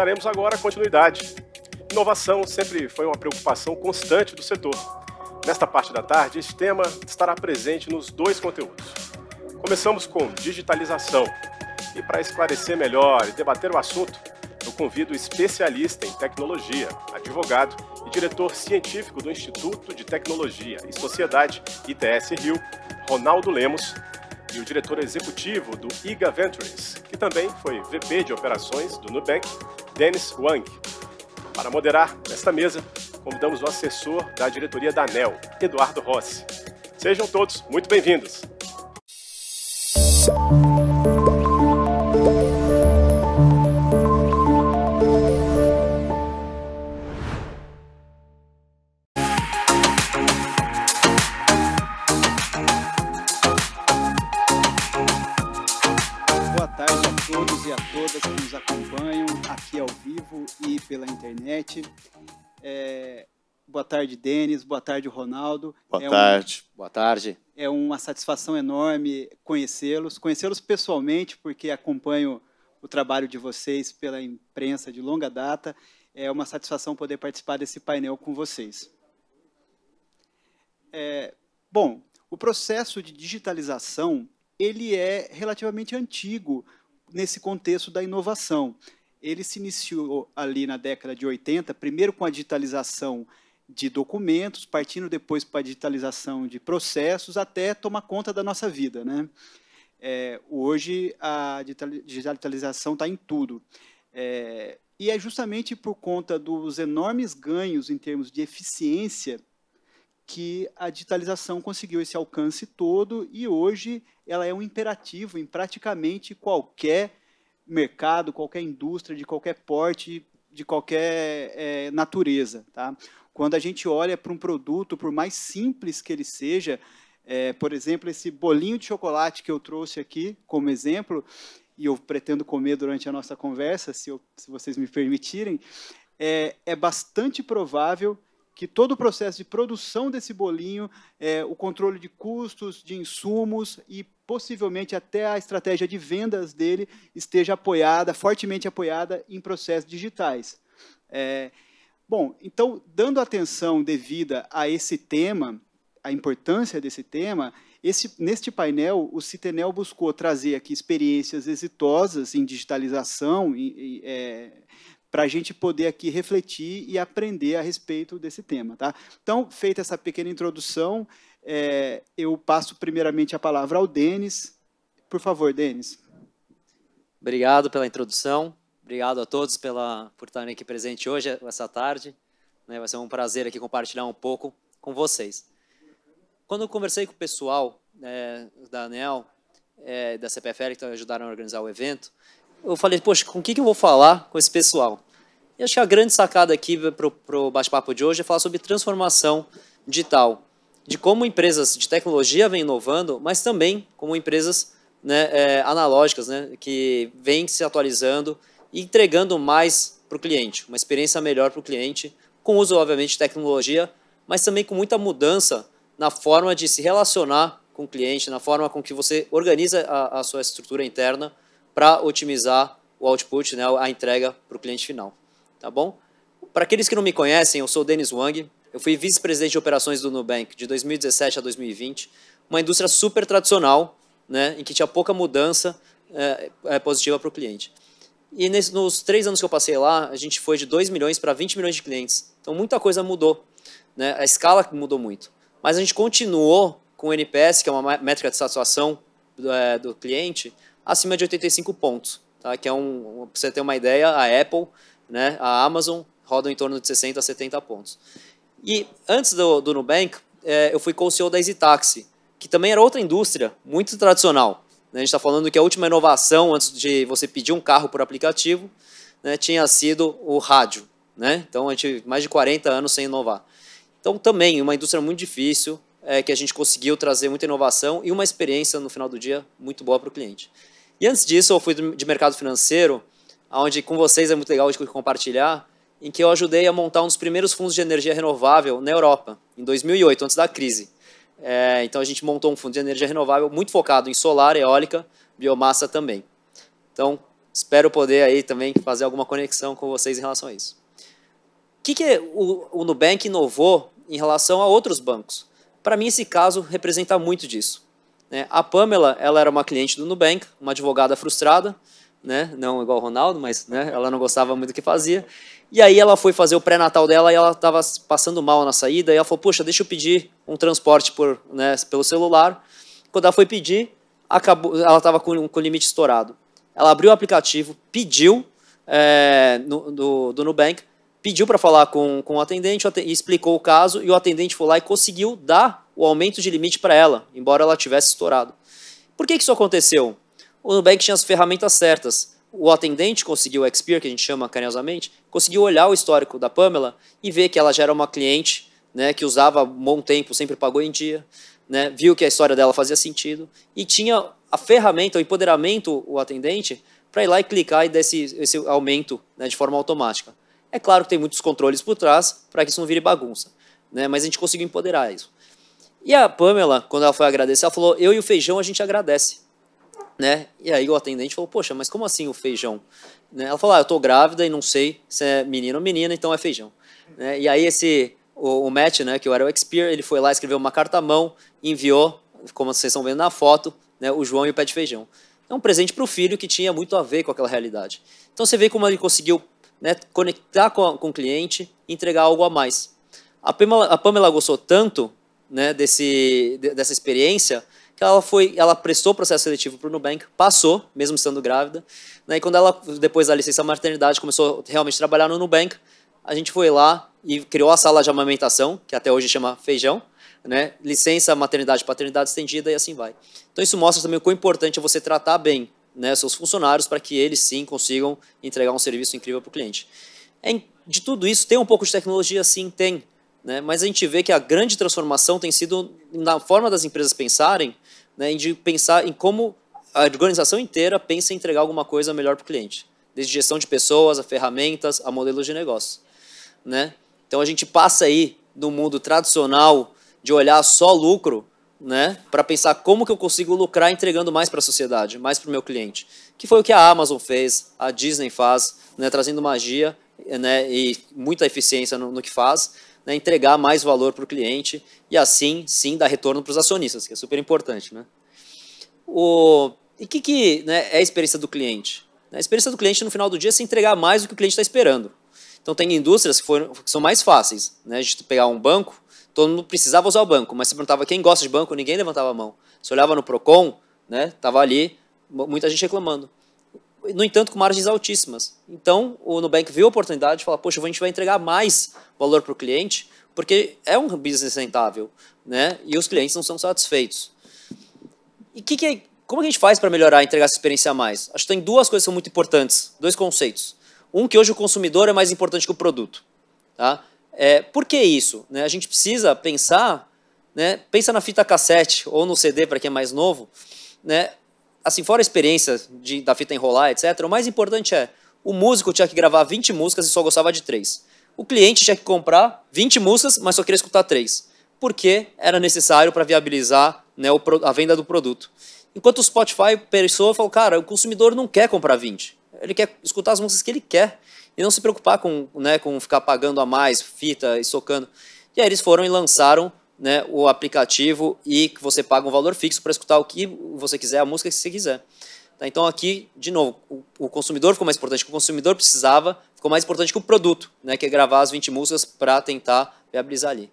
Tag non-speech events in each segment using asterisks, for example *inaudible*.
daremos agora continuidade. Inovação sempre foi uma preocupação constante do setor. Nesta parte da tarde, esse tema estará presente nos dois conteúdos. Começamos com digitalização. E para esclarecer melhor e debater o assunto, eu convido o especialista em tecnologia, advogado e diretor científico do Instituto de Tecnologia e Sociedade ITS Rio, Ronaldo Lemos, e o diretor executivo do IGA Ventures, que também foi VP de operações do Nubank Denis Wang. Para moderar esta mesa, convidamos o assessor da diretoria da ANEL, Eduardo Rossi. Sejam todos muito bem-vindos. Boa tarde, Denis. Boa tarde, Ronaldo. Boa é tarde. Um, Boa tarde. É uma satisfação enorme conhecê-los, conhecê-los pessoalmente, porque acompanho o trabalho de vocês pela imprensa de longa data. É uma satisfação poder participar desse painel com vocês. É, bom, o processo de digitalização ele é relativamente antigo nesse contexto da inovação. Ele se iniciou ali na década de 80, primeiro com a digitalização de documentos, partindo depois para a digitalização de processos, até tomar conta da nossa vida. Né? É, hoje, a digitalização está em tudo. É, e é justamente por conta dos enormes ganhos em termos de eficiência que a digitalização conseguiu esse alcance todo e hoje ela é um imperativo em praticamente qualquer mercado, qualquer indústria, de qualquer porte, de qualquer é, natureza. Tá? Quando a gente olha para um produto, por mais simples que ele seja, é, por exemplo, esse bolinho de chocolate que eu trouxe aqui como exemplo, e eu pretendo comer durante a nossa conversa, se, eu, se vocês me permitirem, é, é bastante provável que todo o processo de produção desse bolinho, é, o controle de custos, de insumos e possivelmente até a estratégia de vendas dele esteja apoiada, fortemente apoiada em processos digitais. É, Bom, então, dando atenção devida a esse tema, a importância desse tema, esse, neste painel, o Citenel buscou trazer aqui experiências exitosas em digitalização, é, para a gente poder aqui refletir e aprender a respeito desse tema. Tá? Então, feita essa pequena introdução, é, eu passo primeiramente a palavra ao Denis. Por favor, Denis. Obrigado pela introdução. Obrigado a todos pela, por estarem aqui presentes hoje, essa tarde. Né? Vai ser um prazer aqui compartilhar um pouco com vocês. Quando eu conversei com o pessoal né, da ANEL, é, da CPFL, que ajudaram a organizar o evento, eu falei, poxa, com o que, que eu vou falar com esse pessoal? E acho que a grande sacada aqui para o bate-papo de hoje é falar sobre transformação digital, de como empresas de tecnologia vêm inovando, mas também como empresas né, é, analógicas, né, que vêm se atualizando e entregando mais para o cliente, uma experiência melhor para o cliente, com uso, obviamente, de tecnologia, mas também com muita mudança na forma de se relacionar com o cliente, na forma com que você organiza a, a sua estrutura interna para otimizar o output, né, a entrega para o cliente final. Tá bom? Para aqueles que não me conhecem, eu sou o Denis Wang, eu fui vice-presidente de operações do Nubank de 2017 a 2020, uma indústria super tradicional, né, em que tinha pouca mudança é, é positiva para o cliente. E nesse, nos três anos que eu passei lá, a gente foi de 2 milhões para 20 milhões de clientes. Então muita coisa mudou. Né? A escala mudou muito. Mas a gente continuou com o NPS, que é uma métrica de satisfação do, é, do cliente, acima de 85 pontos. Tá? Que é um, para você ter uma ideia, a Apple, né, a Amazon rodam em torno de 60 a 70 pontos. E antes do, do Nubank, é, eu fui o ceo da EasyTaxi, que também era outra indústria muito tradicional. A gente está falando que a última inovação, antes de você pedir um carro por aplicativo, né, tinha sido o rádio. Né? Então, a gente mais de 40 anos sem inovar. Então, também, uma indústria muito difícil, é, que a gente conseguiu trazer muita inovação e uma experiência, no final do dia, muito boa para o cliente. E antes disso, eu fui de mercado financeiro, onde com vocês é muito legal de compartilhar, em que eu ajudei a montar um dos primeiros fundos de energia renovável na Europa, em 2008, antes da crise. É, então a gente montou um fundo de energia renovável muito focado em solar, eólica, biomassa também. Então, espero poder aí também fazer alguma conexão com vocês em relação a isso. O que, que o, o Nubank inovou em relação a outros bancos? Para mim, esse caso representa muito disso. Né? A Pamela ela era uma cliente do Nubank, uma advogada frustrada, né? Não igual o Ronaldo, mas né? ela não gostava muito do que fazia. E aí ela foi fazer o pré-natal dela e ela estava passando mal na saída. E ela falou: Poxa, deixa eu pedir um transporte por, né, pelo celular. Quando ela foi pedir, acabou, ela estava com, com o limite estourado. Ela abriu o aplicativo, pediu é, no, do, do Nubank, pediu para falar com, com o atendente, e explicou o caso e o atendente foi lá e conseguiu dar o aumento de limite para ela, embora ela tivesse estourado. Por que, que isso aconteceu? o Nubank tinha as ferramentas certas. O atendente conseguiu, o expert, que a gente chama carinhosamente, conseguiu olhar o histórico da Pamela e ver que ela já era uma cliente né, que usava há um bom tempo, sempre pagou em dia, né, viu que a história dela fazia sentido e tinha a ferramenta, o empoderamento, o atendente, para ir lá e clicar e dar esse, esse aumento né, de forma automática. É claro que tem muitos controles por trás para que isso não vire bagunça, né, mas a gente conseguiu empoderar isso. E a Pamela, quando ela foi agradecer, ela falou: Eu e o feijão a gente agradece né? E aí o atendente falou, poxa, mas como assim o feijão? Né? Ela falou, ah, eu tô grávida e não sei se é menino ou menina, então é feijão. Né? E aí esse, o, o Matt, né, que era o expert, ele foi lá, escreveu uma carta à mão, enviou, como vocês estão vendo na foto, né, o João e o pé de feijão. É um presente para o filho que tinha muito a ver com aquela realidade. Então você vê como ele conseguiu né, conectar com, a, com o cliente e entregar algo a mais. A Pamela, a Pamela gostou tanto né, desse, dessa experiência então, ela foi, ela prestou processo seletivo para o Nubank, passou, mesmo estando grávida, né? E quando ela depois da licença maternidade começou realmente a trabalhar no Nubank, a gente foi lá e criou a sala de amamentação, que até hoje chama feijão, né? Licença maternidade, paternidade estendida e assim vai. Então isso mostra também o quão importante é você tratar bem né, seus funcionários para que eles sim consigam entregar um serviço incrível para o cliente. de tudo isso, tem um pouco de tecnologia? Sim, tem. Né? Mas a gente vê que a grande transformação tem sido na forma das empresas pensarem né, de pensar em como a organização inteira pensa em entregar alguma coisa melhor para o cliente, desde gestão de pessoas, a ferramentas, a modelos de negócio. Né? Então a gente passa aí do mundo tradicional de olhar só lucro né, para pensar como que eu consigo lucrar entregando mais para a sociedade, mais para o meu cliente. Que foi o que a Amazon fez, a Disney faz, né, trazendo magia né, e muita eficiência no, no que faz né, entregar mais valor para o cliente e assim, sim, dar retorno para os acionistas, que é super importante. Né? O, e o que, que né, é a experiência do cliente? A experiência do cliente, no final do dia, é se entregar mais do que o cliente está esperando. Então, tem indústrias que, foram, que são mais fáceis. Né? A gente pegar um banco, todo mundo precisava usar o banco, mas se perguntava quem gosta de banco, ninguém levantava a mão. Se olhava no Procon, né, tava ali muita gente reclamando no entanto, com margens altíssimas. Então, o Nubank viu a oportunidade de falar, poxa, a gente vai entregar mais valor para o cliente, porque é um business rentável, né? E os clientes não são satisfeitos. E que, que é, como a gente faz para melhorar, entregar essa experiência a mais? Acho que tem duas coisas que são muito importantes, dois conceitos. Um, que hoje o consumidor é mais importante que o produto. Tá? É, por que isso? Né? A gente precisa pensar, né? pensa na fita cassete ou no CD para quem é mais novo, né? assim, fora a experiência de, da fita enrolar, etc., o mais importante é o músico tinha que gravar 20 músicas e só gostava de 3. O cliente tinha que comprar 20 músicas, mas só queria escutar 3. Porque era necessário para viabilizar né, a venda do produto. Enquanto o Spotify pensou e falou, cara, o consumidor não quer comprar 20. Ele quer escutar as músicas que ele quer. E não se preocupar com, né, com ficar pagando a mais, fita e socando. E aí eles foram e lançaram né, o aplicativo e que você paga um valor fixo para escutar o que você quiser, a música que você quiser. Tá, então aqui, de novo, o, o, consumidor ficou mais importante que o consumidor precisava, ficou mais importante que o produto, né, que é gravar as 20 músicas para tentar viabilizar ali.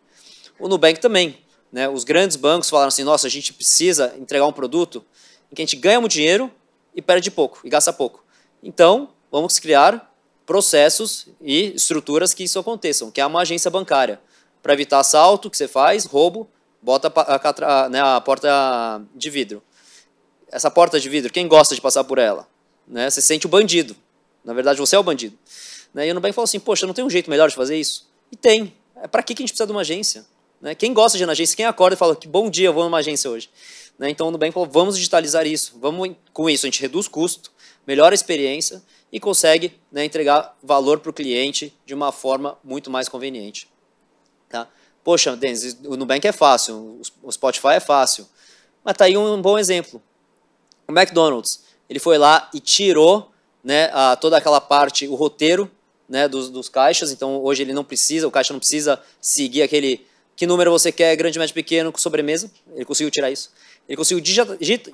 O Nubank também. Né, os grandes bancos falaram assim, nossa, a gente precisa entregar um produto em que a gente ganha muito dinheiro e perde pouco, e gasta pouco. Então, vamos criar processos e estruturas que isso aconteça que é uma agência bancária para evitar assalto que você faz, roubo, bota a, a, né, a, porta de vidro. Essa porta de vidro, quem gosta de passar por ela? Né? Você sente o bandido. Na verdade, você é o bandido. Né? E o Nubank falou assim, poxa, não tem um jeito melhor de fazer isso? E tem. É para que, que a gente precisa de uma agência? Né? Quem gosta de ir na agência, quem acorda e fala, que bom dia, eu vou numa agência hoje. Né? Então, o Nubank falou, vamos digitalizar isso. Vamos com isso, a gente reduz custo, melhora a experiência e consegue né, entregar valor para o cliente de uma forma muito mais conveniente. Tá? Poxa, Denis, o Nubank é fácil, o Spotify é fácil. Mas tá aí um bom exemplo. O McDonald's, ele foi lá e tirou né, a, toda aquela parte, o roteiro né, dos, dos caixas. Então hoje ele não precisa, o caixa não precisa seguir aquele que número você quer, grande, médio, pequeno, com sobremesa. Ele conseguiu tirar isso. Ele conseguiu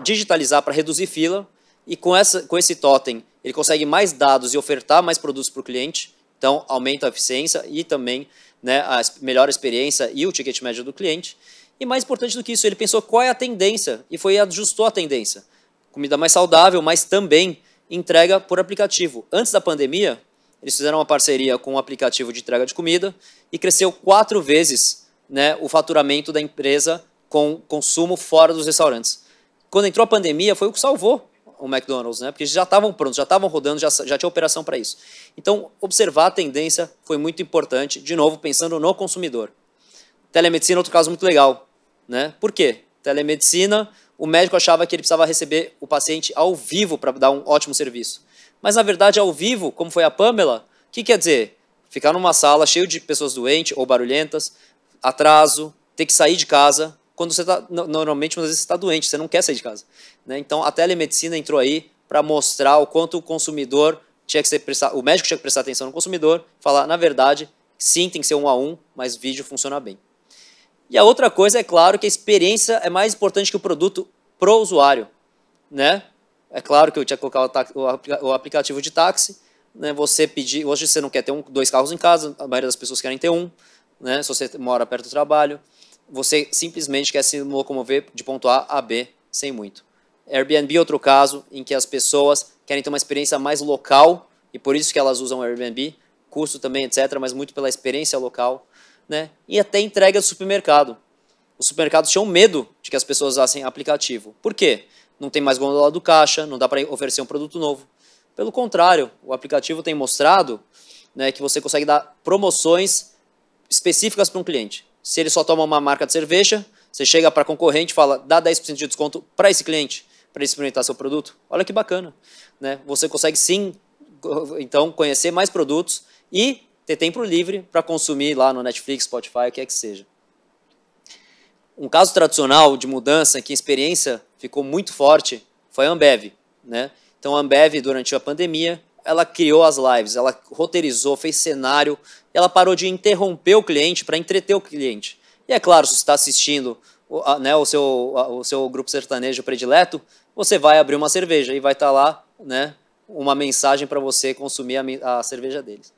digitalizar para reduzir fila. E com, essa, com esse totem, ele consegue mais dados e ofertar mais produtos para o cliente. Então, aumenta a eficiência e também né, a melhor experiência e o ticket médio do cliente. E mais importante do que isso, ele pensou qual é a tendência e foi ajustou a tendência. Comida mais saudável, mas também entrega por aplicativo. Antes da pandemia, eles fizeram uma parceria com um aplicativo de entrega de comida e cresceu quatro vezes né, o faturamento da empresa com consumo fora dos restaurantes. Quando entrou a pandemia, foi o que salvou o McDonald's, né? Porque já estavam prontos, já estavam rodando, já, já tinha operação para isso. Então, observar a tendência foi muito importante, de novo, pensando no consumidor. Telemedicina, outro caso muito legal, né? Por quê? Telemedicina, o médico achava que ele precisava receber o paciente ao vivo para dar um ótimo serviço. Mas, na verdade, ao vivo, como foi a Pamela, o que quer dizer? Ficar numa sala cheio de pessoas doentes ou barulhentas, atraso, ter que sair de casa, quando você tá, normalmente, muitas vezes você está doente, você não quer sair de casa. Né? Então, a telemedicina entrou aí para mostrar o quanto o consumidor tinha que ser prestar, o médico tinha que prestar atenção no consumidor, falar, na verdade, sim, tem que ser um a um, mas vídeo funciona bem. E a outra coisa é claro que a experiência é mais importante que o produto pro usuário, né? É claro que eu tinha que colocar o, o aplicativo de táxi, né? Você pedir, hoje você não quer ter um, dois carros em casa, a maioria das pessoas querem ter um, né? Se você mora perto do trabalho, você simplesmente quer se locomover de ponto A a B sem muito. Airbnb é outro caso em que as pessoas querem ter uma experiência mais local e por isso que elas usam Airbnb, custo também, etc., mas muito pela experiência local, né? E até entrega do supermercado. Os supermercados tinham medo de que as pessoas usassem aplicativo. Por quê? Não tem mais gondola do caixa, não dá para oferecer um produto novo. Pelo contrário, o aplicativo tem mostrado né, que você consegue dar promoções específicas para um cliente se ele só toma uma marca de cerveja, você chega para concorrente e fala, dá 10% de desconto para esse cliente, para ele experimentar seu produto. Olha que bacana. Né? Você consegue sim, então, conhecer mais produtos e ter tempo livre para consumir lá no Netflix, Spotify, o que é que seja. Um caso tradicional de mudança que a experiência ficou muito forte foi a Ambev. Né? Então, a Ambev, durante a pandemia, ela criou as lives, ela roteirizou, fez cenário, ela parou de interromper o cliente para entreter o cliente. E é claro, se você está assistindo o, né, o, seu, o seu grupo sertanejo predileto, você vai abrir uma cerveja e vai estar tá lá né, uma mensagem para você consumir a, a, cerveja deles.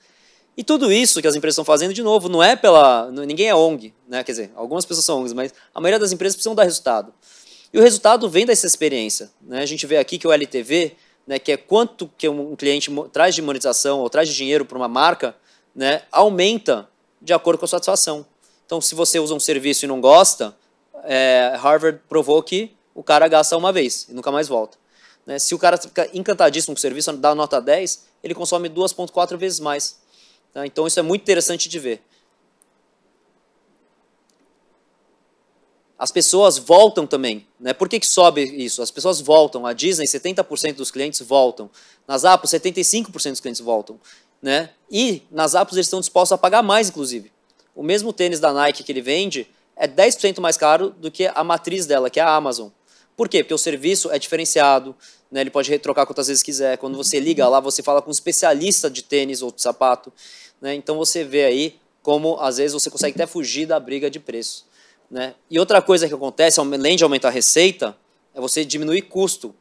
E tudo isso que as empresas estão fazendo, de novo, não é pela. Ninguém é ONG, né? quer dizer, algumas pessoas são ONGs, mas a maioria das empresas precisam dar resultado. E o resultado vem dessa experiência. Né? A gente vê aqui que o LTV né, que é quanto que um cliente traz de monetização ou traz de dinheiro para uma marca, né, aumenta de acordo com a satisfação. Então, se você usa um serviço e não gosta, é, Harvard provou que o cara gasta uma vez e nunca mais volta. Né? Se o cara fica encantadíssimo com o serviço, dá nota 10, ele consome 2,4 vezes mais. Tá? Então, isso é muito interessante de ver. As pessoas voltam também né? Por que, que sobe isso? As pessoas voltam. A Disney, 70% dos clientes voltam. Nas Apos, 75% dos clientes voltam. Né? E nas Apos eles estão dispostos a pagar mais, inclusive. O mesmo tênis da Nike que ele vende é 10% mais caro do que a matriz dela, que é a Amazon. Por quê? Porque o serviço é diferenciado, né? ele pode retrocar quantas vezes quiser. Quando você liga lá, você fala com um especialista de tênis ou de sapato. Né? Então você vê aí como, às vezes, você consegue até fugir da briga de preço. Né? E outra coisa que acontece, além de aumentar a receita, é você diminuir custo.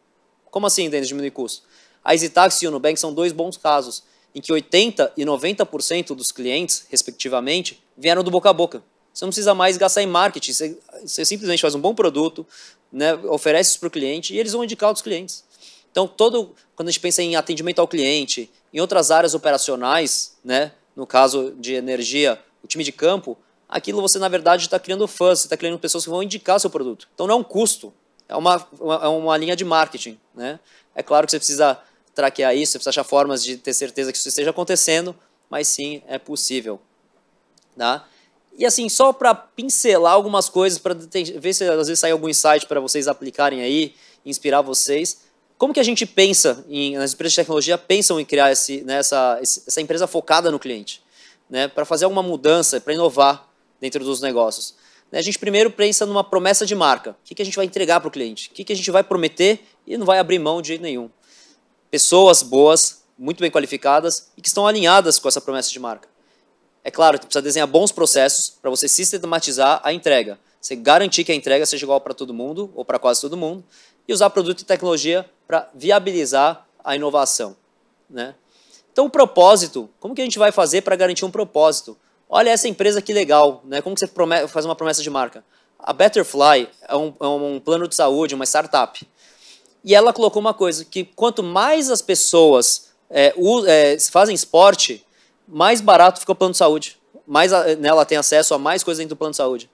Como assim, Denis, diminuir custo? A EasyTaxi e o Nubank são dois bons casos, em que 80% e 90% dos clientes, respectivamente, vieram do boca a boca. Você não precisa mais gastar em marketing, você, você simplesmente faz um bom produto, né, oferece isso para o cliente e eles vão indicar outros clientes. Então, todo, quando a gente pensa em atendimento ao cliente, em outras áreas operacionais, né, no caso de energia, o time de campo, aquilo você, na verdade, está criando fãs, você está criando pessoas que vão indicar seu produto. Então não é um custo, é uma, uma, é uma linha de marketing. Né? É claro que você precisa traquear isso, você precisa achar formas de ter certeza que isso esteja acontecendo, mas sim, é possível. Tá? E assim, só para pincelar algumas coisas, para ver se às vezes sai algum insight para vocês aplicarem aí, inspirar vocês. Como que a gente pensa, em, as empresas de tecnologia pensam em criar esse, né, essa, essa empresa focada no cliente? Né, para fazer alguma mudança, para inovar dentro dos negócios? Né, a gente primeiro pensa numa promessa de marca. O que, que a gente vai entregar para o cliente? O que, que a gente vai prometer e não vai abrir mão de jeito nenhum? Pessoas boas, muito bem qualificadas e que estão alinhadas com essa promessa de marca. É claro, você precisa desenhar bons processos para você sistematizar a entrega. Você garantir que a entrega seja igual para todo mundo ou para quase todo mundo e usar produto e tecnologia para viabilizar a inovação. Né? Então, o propósito, como que a gente vai fazer para garantir um propósito? olha essa empresa que legal, né? como que você promete, faz uma promessa de marca? A Betterfly é um, é um plano de saúde, uma startup. E ela colocou uma coisa, que quanto mais as pessoas é, é, fazem esporte, mais barato fica o plano de saúde. Mais né, ela tem acesso a mais coisas dentro do plano de saúde.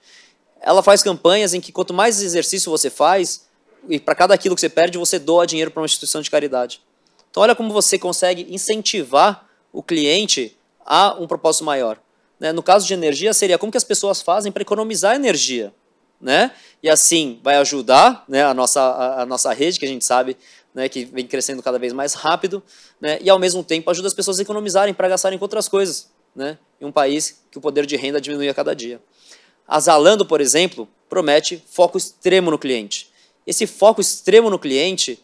Ela faz campanhas em que quanto mais exercício você faz, e para cada quilo que você perde, você doa dinheiro para uma instituição de caridade. Então olha como você consegue incentivar o cliente a um propósito maior. Né? No caso de energia, seria como que as pessoas fazem para economizar energia. Né? E assim vai ajudar né, a, nossa, a, a nossa rede, que a gente sabe né, que vem crescendo cada vez mais rápido, né, e ao mesmo tempo ajuda as pessoas a economizarem para gastarem com outras coisas, né, em um país que o poder de renda diminui a cada dia. A Zalando, por exemplo, promete foco extremo no cliente. Esse foco extremo no cliente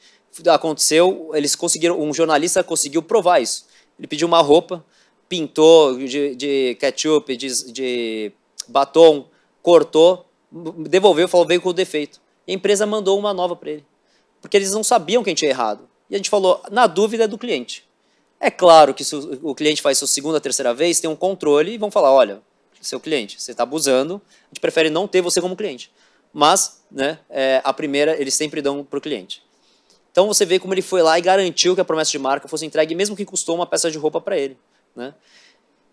aconteceu, eles conseguiram, um jornalista conseguiu provar isso. Ele pediu uma roupa pintou de, de ketchup, de, de batom, cortou, devolveu e falou, veio com o defeito. E a empresa mandou uma nova para ele. Porque eles não sabiam que a gente tinha errado. E a gente falou, na dúvida é do cliente. É claro que se o cliente faz sua segunda, terceira vez, tem um controle e vão falar, olha, seu cliente, você está abusando, a gente prefere não ter você como cliente. Mas, né, é, a primeira eles sempre dão para o cliente. Então você vê como ele foi lá e garantiu que a promessa de marca fosse entregue, mesmo que custou uma peça de roupa para ele. Né?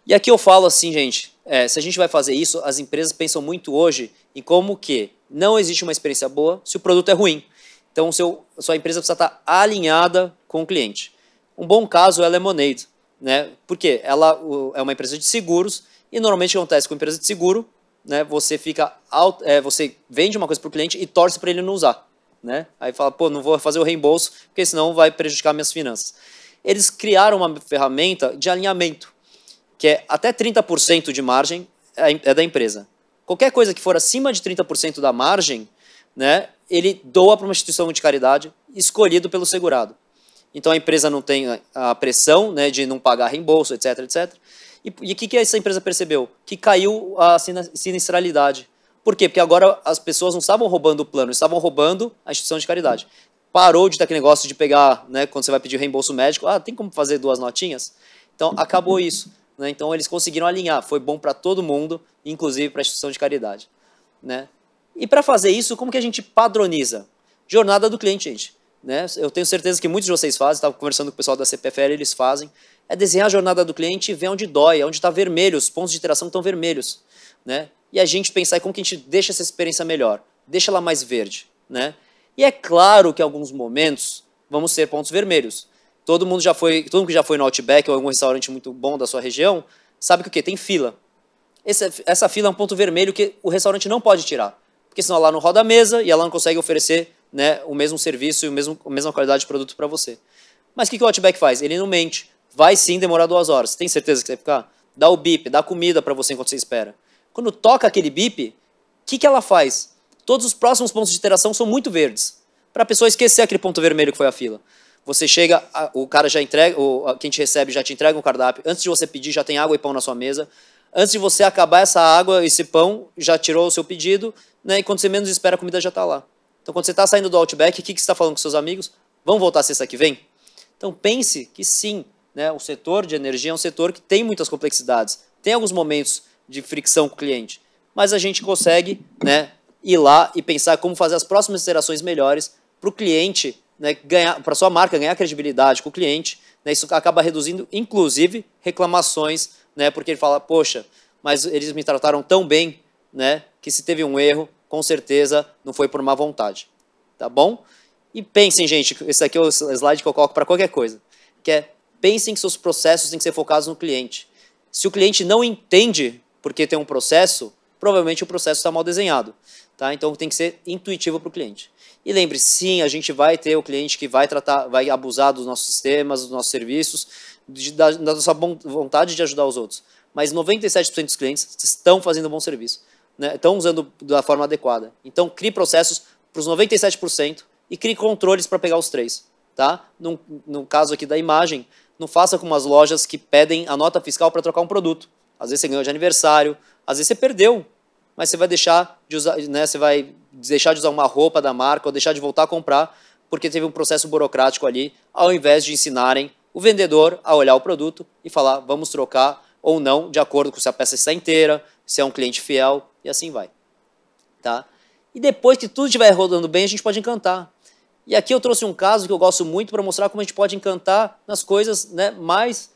E aqui eu falo assim, gente, é, se a gente vai fazer isso, as empresas pensam muito hoje em como que não existe uma experiência boa se o produto é ruim. Então, seu, sua empresa precisa estar alinhada com o cliente. Um bom caso é a Lemonade, né? porque ela é uma empresa de seguros e normalmente acontece com empresa de seguro, né, você fica é, você vende uma coisa para o cliente e torce para ele não usar. Né? Aí fala, pô, não vou fazer o reembolso, porque senão vai prejudicar minhas finanças eles criaram uma ferramenta de alinhamento, que é até 30% de margem é, é da empresa. Qualquer coisa que for acima de 30% da margem, né, ele doa para uma instituição de caridade escolhido pelo segurado. Então a empresa não tem a pressão né, de não pagar reembolso, etc, etc. E o que, que essa empresa percebeu? Que caiu a sinistralidade. Por quê? Porque agora as pessoas não estavam roubando o plano, estavam roubando a instituição de caridade parou de ter aquele negócio de pegar, né, quando você vai pedir reembolso médico, ah, tem como fazer duas notinhas? Então, acabou isso. Né? Então, eles conseguiram alinhar. Foi bom para todo mundo, inclusive para a instituição de caridade. Né? E para fazer isso, como que a gente padroniza? Jornada do cliente, gente. Né? Eu tenho certeza que muitos de vocês fazem, estava conversando com o pessoal da CPFL, eles fazem. É desenhar a jornada do cliente e ver onde dói, onde está vermelho, os pontos de interação estão vermelhos. Né? E a gente pensar como que a gente deixa essa experiência melhor, deixa ela mais verde. Né? E é claro que em alguns momentos vamos ser pontos vermelhos. Todo mundo já foi, todo mundo que já foi no Outback ou algum restaurante muito bom da sua região, sabe que o quê? Tem fila. Esse, essa fila é um ponto vermelho que o restaurante não pode tirar. Porque senão ela não roda a mesa e ela não consegue oferecer né, o mesmo serviço e o mesmo, a mesma qualidade de produto para você. Mas o que, que o Outback faz? Ele não mente. Vai sim demorar duas horas. Tem certeza que você vai ficar? Dá o bip, dá comida para você enquanto você espera. Quando toca aquele bip, o que, que ela faz? todos os próximos pontos de interação são muito verdes. Para a pessoa esquecer aquele ponto vermelho que foi a fila. Você chega, o cara já entrega, o, quem te recebe já te entrega um cardápio. Antes de você pedir, já tem água e pão na sua mesa. Antes de você acabar essa água, esse pão, já tirou o seu pedido. Né? E quando você menos espera, a comida já está lá. Então, quando você está saindo do Outback, o que, que você está falando com seus amigos? Vão voltar sexta que vem? Então, pense que sim, né? o setor de energia é um setor que tem muitas complexidades. Tem alguns momentos de fricção com o cliente. Mas a gente consegue né, ir lá e pensar como fazer as próximas interações melhores para o cliente, né, ganhar, para sua marca ganhar credibilidade com o cliente. Né, isso acaba reduzindo, inclusive, reclamações, né, porque ele fala, poxa, mas eles me trataram tão bem, né, que se teve um erro, com certeza não foi por má vontade, tá bom? E pensem, gente, esse aqui é o slide que eu coloco para qualquer coisa, que é pensem que seus processos têm que ser focados no cliente. Se o cliente não entende porque tem um processo, provavelmente o processo está mal desenhado. Tá? Então tem que ser intuitivo para o cliente. E lembre-se, sim, a gente vai ter o cliente que vai tratar, vai abusar dos nossos sistemas, dos nossos serviços, de, da, da nossa vontade de ajudar os outros. Mas 97% dos clientes estão fazendo um bom serviço, né? estão usando da forma adequada. Então crie processos para os 97% e crie controles para pegar os três. Tá? No, no caso aqui da imagem, não faça como as lojas que pedem a nota fiscal para trocar um produto. Às vezes você ganhou de aniversário, às vezes você perdeu mas você vai deixar de usar, né, você vai deixar de usar uma roupa da marca ou deixar de voltar a comprar porque teve um processo burocrático ali, ao invés de ensinarem o vendedor a olhar o produto e falar vamos trocar ou não de acordo com se a peça está inteira, se é um cliente fiel e assim vai, tá? E depois que tudo estiver rodando bem, a gente pode encantar. E aqui eu trouxe um caso que eu gosto muito para mostrar como a gente pode encantar nas coisas né, mais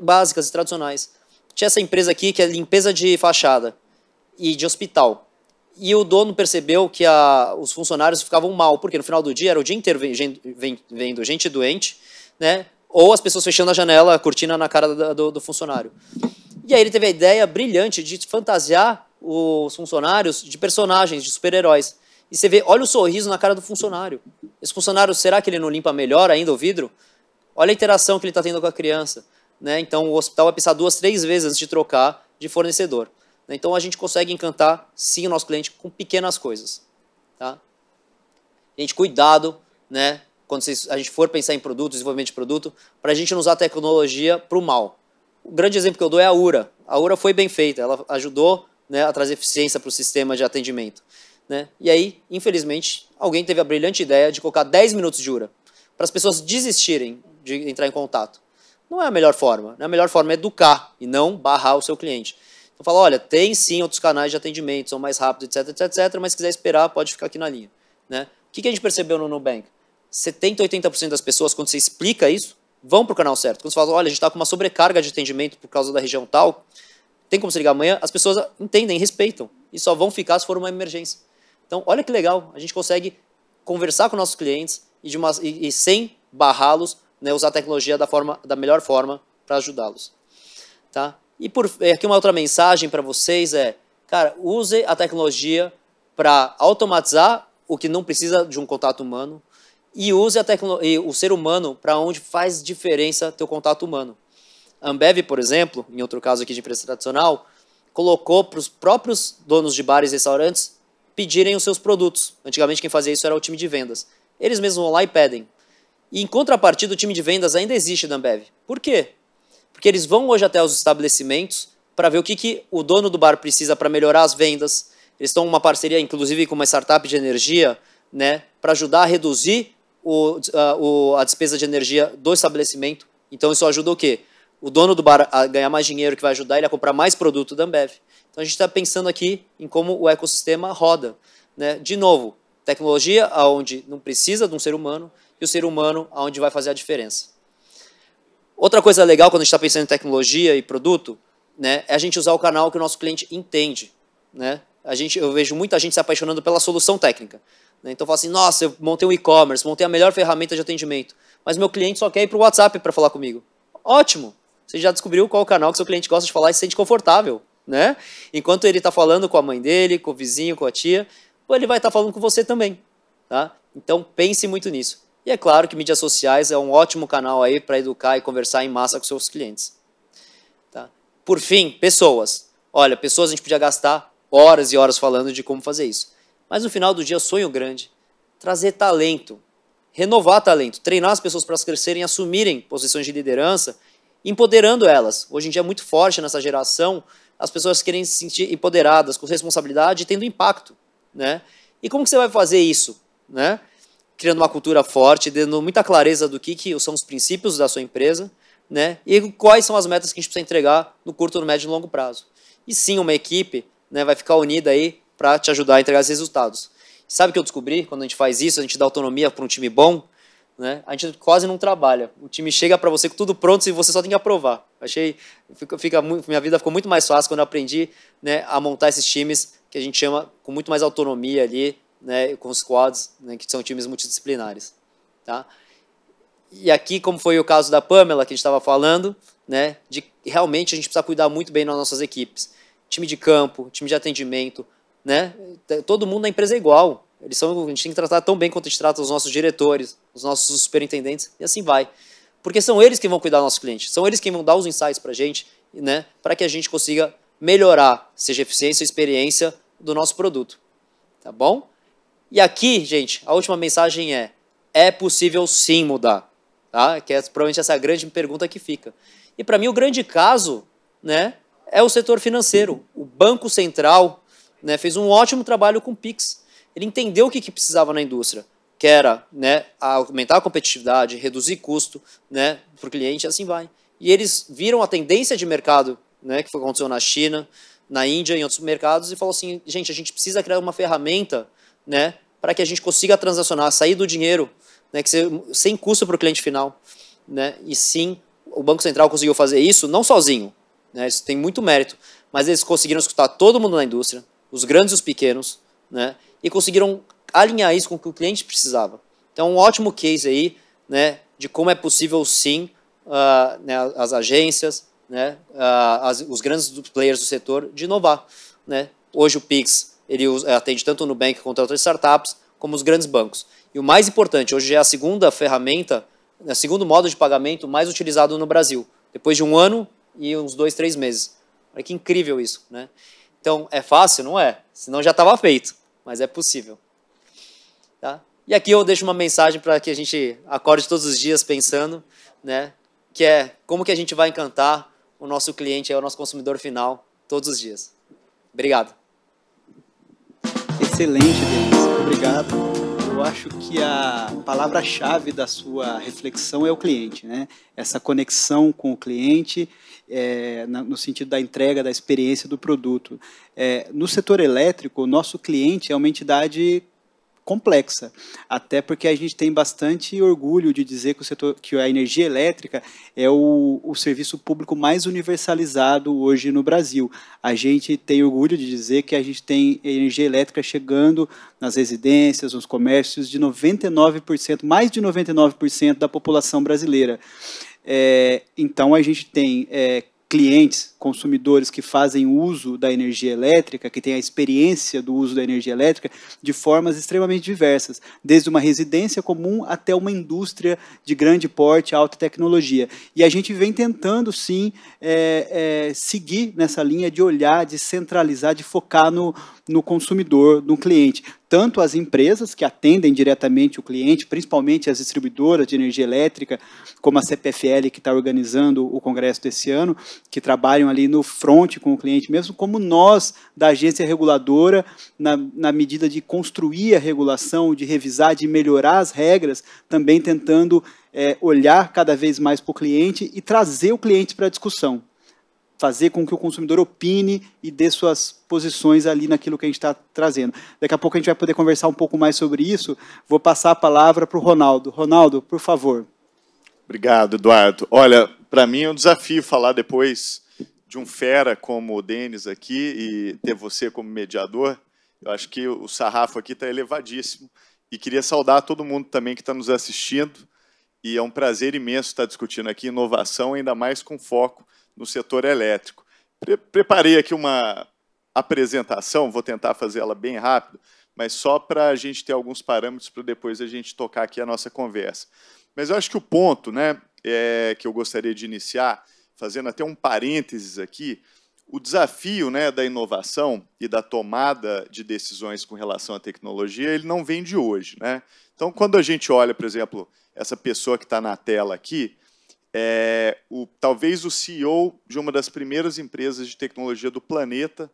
básicas e tradicionais. Tinha essa empresa aqui que é limpeza de fachada e de hospital. E o dono percebeu que a, os funcionários ficavam mal, porque no final do dia era o dia inteiro vendo gente doente, né? ou as pessoas fechando a janela, a cortina na cara do, do funcionário. E aí ele teve a ideia brilhante de fantasiar os funcionários de personagens, de super-heróis. E você vê, olha o sorriso na cara do funcionário. Esse funcionário, será que ele não limpa melhor ainda o vidro? Olha a interação que ele está tendo com a criança. Né? Então o hospital vai pensar duas, três vezes antes de trocar de fornecedor. Né? Então a gente consegue encantar sim o nosso cliente com pequenas coisas. Tá? Gente, cuidado, né? Quando a gente for pensar em produto, desenvolvimento de produto, para a gente não usar a tecnologia para o mal. O grande exemplo que eu dou é a URA. A URA foi bem feita, ela ajudou né, a trazer eficiência para o sistema de atendimento. Né? E aí, infelizmente, alguém teve a brilhante ideia de colocar 10 minutos de URA para as pessoas desistirem de entrar em contato. Não é a melhor forma. Né? A melhor forma é educar e não barrar o seu cliente. Então fala, olha, tem sim outros canais de atendimento, são mais rápidos, etc, etc, etc, mas se quiser esperar, pode ficar aqui na linha. Né? O que, que a gente percebeu no Nubank? 70, 80% das pessoas, quando você explica isso, vão para o canal certo. Quando você fala, olha, a gente está com uma sobrecarga de atendimento por causa da região tal, tem como se ligar amanhã, as pessoas entendem, respeitam e só vão ficar se for uma emergência. Então, olha que legal, a gente consegue conversar com nossos clientes e, uma, e, e sem barrá-los, né, usar a tecnologia da, forma, da melhor forma para ajudá-los. Tá? E por, é, aqui uma outra mensagem para vocês é, cara, use a tecnologia para automatizar o que não precisa de um contato humano e use a o ser humano para onde faz diferença teu contato humano. A Ambev, por exemplo, em outro caso aqui de empresa tradicional, colocou para os próprios donos de bares e restaurantes pedirem os seus produtos. Antigamente quem fazia isso era o time de vendas. Eles mesmos vão lá e pedem. E em contrapartida, o time de vendas ainda existe da Ambev. Por quê? Porque eles vão hoje até os estabelecimentos para ver o que, que o dono do bar precisa para melhorar as vendas. Eles estão em uma parceria, inclusive, com uma startup de energia, né, para ajudar a reduzir o, a, o, a despesa de energia do estabelecimento. Então, isso ajuda o quê? o dono do bar a ganhar mais dinheiro, que vai ajudar ele a comprar mais produto da Ambev. Então a gente está pensando aqui em como o ecossistema roda. Né? De novo, tecnologia aonde não precisa de um ser humano e o ser humano aonde vai fazer a diferença. Outra coisa legal quando a gente está pensando em tecnologia e produto, né, é a gente usar o canal que o nosso cliente entende, né? A gente, eu vejo muita gente se apaixonando pela solução técnica. Né? Então fala assim, nossa, eu montei um e-commerce, montei a melhor ferramenta de atendimento, mas meu cliente só quer ir para o WhatsApp para falar comigo. Ótimo, você já descobriu qual o canal que seu cliente gosta de falar e se sente confortável, né? Enquanto ele está falando com a mãe dele, com o vizinho, com a tia, ele vai estar tá falando com você também, tá? Então pense muito nisso. E é claro que mídias sociais é um ótimo canal aí para educar e conversar em massa com seus clientes. Tá? Por fim, pessoas. Olha, pessoas a gente podia gastar horas e horas falando de como fazer isso. Mas no final do dia, sonho grande. Trazer talento. Renovar talento. Treinar as pessoas para crescerem, assumirem posições de liderança, empoderando elas. Hoje em dia é muito forte nessa geração as pessoas querem se sentir empoderadas, com responsabilidade e tendo impacto. Né? E como que você vai fazer isso? Né? criando uma cultura forte, dando muita clareza do que, que são os princípios da sua empresa, né? E quais são as metas que a gente precisa entregar no curto, no médio e no longo prazo. E sim, uma equipe né, vai ficar unida aí para te ajudar a entregar esses resultados. Sabe o que eu descobri? Quando a gente faz isso, a gente dá autonomia para um time bom, né? A gente quase não trabalha. O time chega para você com tudo pronto e você só tem que aprovar. Achei, fica, fica, minha vida ficou muito mais fácil quando eu aprendi né, a montar esses times que a gente chama com muito mais autonomia ali, né, com os quads, né, que são times multidisciplinares. Tá? E aqui, como foi o caso da Pamela, que a gente estava falando, né, de realmente a gente precisa cuidar muito bem nas nossas equipes. Time de campo, time de atendimento, né? Todo mundo na empresa é igual. Eles são, a gente tem que tratar tão bem quanto a gente trata os nossos diretores, os nossos superintendentes, e assim vai. Porque são eles que vão cuidar do nosso cliente, são eles que vão dar os insights para a gente, né, para que a gente consiga melhorar, seja eficiência ou experiência do nosso produto. Tá bom? E aqui, gente, a última mensagem é: é possível sim mudar, tá? Que é provavelmente essa grande pergunta que fica. E para mim o grande caso, né, é o setor financeiro. O Banco Central, né, fez um ótimo trabalho com o Pix. Ele entendeu o que, que precisava na indústria, que era, né, aumentar a competitividade, reduzir custo, né, para o cliente, assim vai. E eles viram a tendência de mercado, né, que foi aconteceu na China, na Índia e em outros mercados e falou assim, gente, a gente precisa criar uma ferramenta, né, para que a gente consiga transacionar, sair do dinheiro, né, que ser, sem custo para o cliente final. Né? E sim, o Banco Central conseguiu fazer isso não sozinho, né? isso tem muito mérito, mas eles conseguiram escutar todo mundo na indústria, os grandes e os pequenos, né? e conseguiram alinhar isso com o que o cliente precisava. Então, um ótimo case aí né, de como é possível sim uh, né, as agências, né, uh, as, os grandes players do setor de inovar. Né? Hoje o Pix ele eh, atende tanto o Nubank quanto outras startups, como os grandes bancos. E o mais importante, hoje é a segunda ferramenta, o né, segundo modo de pagamento mais utilizado no Brasil, depois de um ano e uns dois, três meses. Olha que incrível isso, né? Então, é fácil? Não é. Senão já estava feito, mas é possível. Tá? E aqui eu deixo uma mensagem para que a gente acorde todos os dias pensando, né? Que é como que a gente vai encantar o nosso cliente, é o nosso consumidor final, todos os dias. Obrigado. Excelente, Denise. Obrigado. Eu acho que a palavra-chave da sua reflexão é o cliente, né? Essa conexão com o cliente, é, no sentido da entrega, da experiência do produto. É, no setor elétrico, o nosso cliente é uma entidade complexa, até porque a gente tem bastante orgulho de dizer que, o setor, que a energia elétrica é o, o serviço público mais universalizado hoje no Brasil. A gente tem orgulho de dizer que a gente tem energia elétrica chegando nas residências, nos comércios, de 99%, mais de 99% da população brasileira. É, então a gente tem é, clientes, consumidores que fazem uso da energia elétrica, que têm a experiência do uso da energia elétrica, de formas extremamente diversas, desde uma residência comum até uma indústria de grande porte, alta tecnologia. E a gente vem tentando, sim, é, é, seguir nessa linha de olhar, de centralizar, de focar no, no consumidor, no cliente tanto as empresas que atendem diretamente o cliente, principalmente as distribuidoras de energia elétrica, como a CPFL, que está organizando o congresso desse ano, que trabalham ali no fronte com o cliente mesmo, como nós, da agência reguladora, na, na medida de construir a regulação, de revisar, de melhorar as regras, também tentando é, olhar cada vez mais para o cliente e trazer o cliente para a discussão fazer com que o consumidor opine e dê suas posições ali naquilo que a gente está trazendo. Daqui a pouco a gente vai poder conversar um pouco mais sobre isso. Vou passar a palavra para o Ronaldo. Ronaldo, por favor. Obrigado, Eduardo. Olha, para mim é um desafio falar depois de um fera como o Denis aqui e ter você como mediador. Eu acho que o sarrafo aqui está elevadíssimo. E queria saudar todo mundo também que está nos assistindo. E é um prazer imenso estar tá discutindo aqui inovação, ainda mais com foco no setor elétrico. Pre preparei aqui uma apresentação, vou tentar fazer ela bem rápido, mas só para a gente ter alguns parâmetros para depois a gente tocar aqui a nossa conversa. Mas eu acho que o ponto né, é, que eu gostaria de iniciar, fazendo até um parênteses aqui, o desafio né, da inovação e da tomada de decisões com relação à tecnologia, ele não vem de hoje. Né? Então, quando a gente olha, por exemplo, essa pessoa que está na tela aqui, é o, talvez o CEO de uma das primeiras empresas de tecnologia do planeta,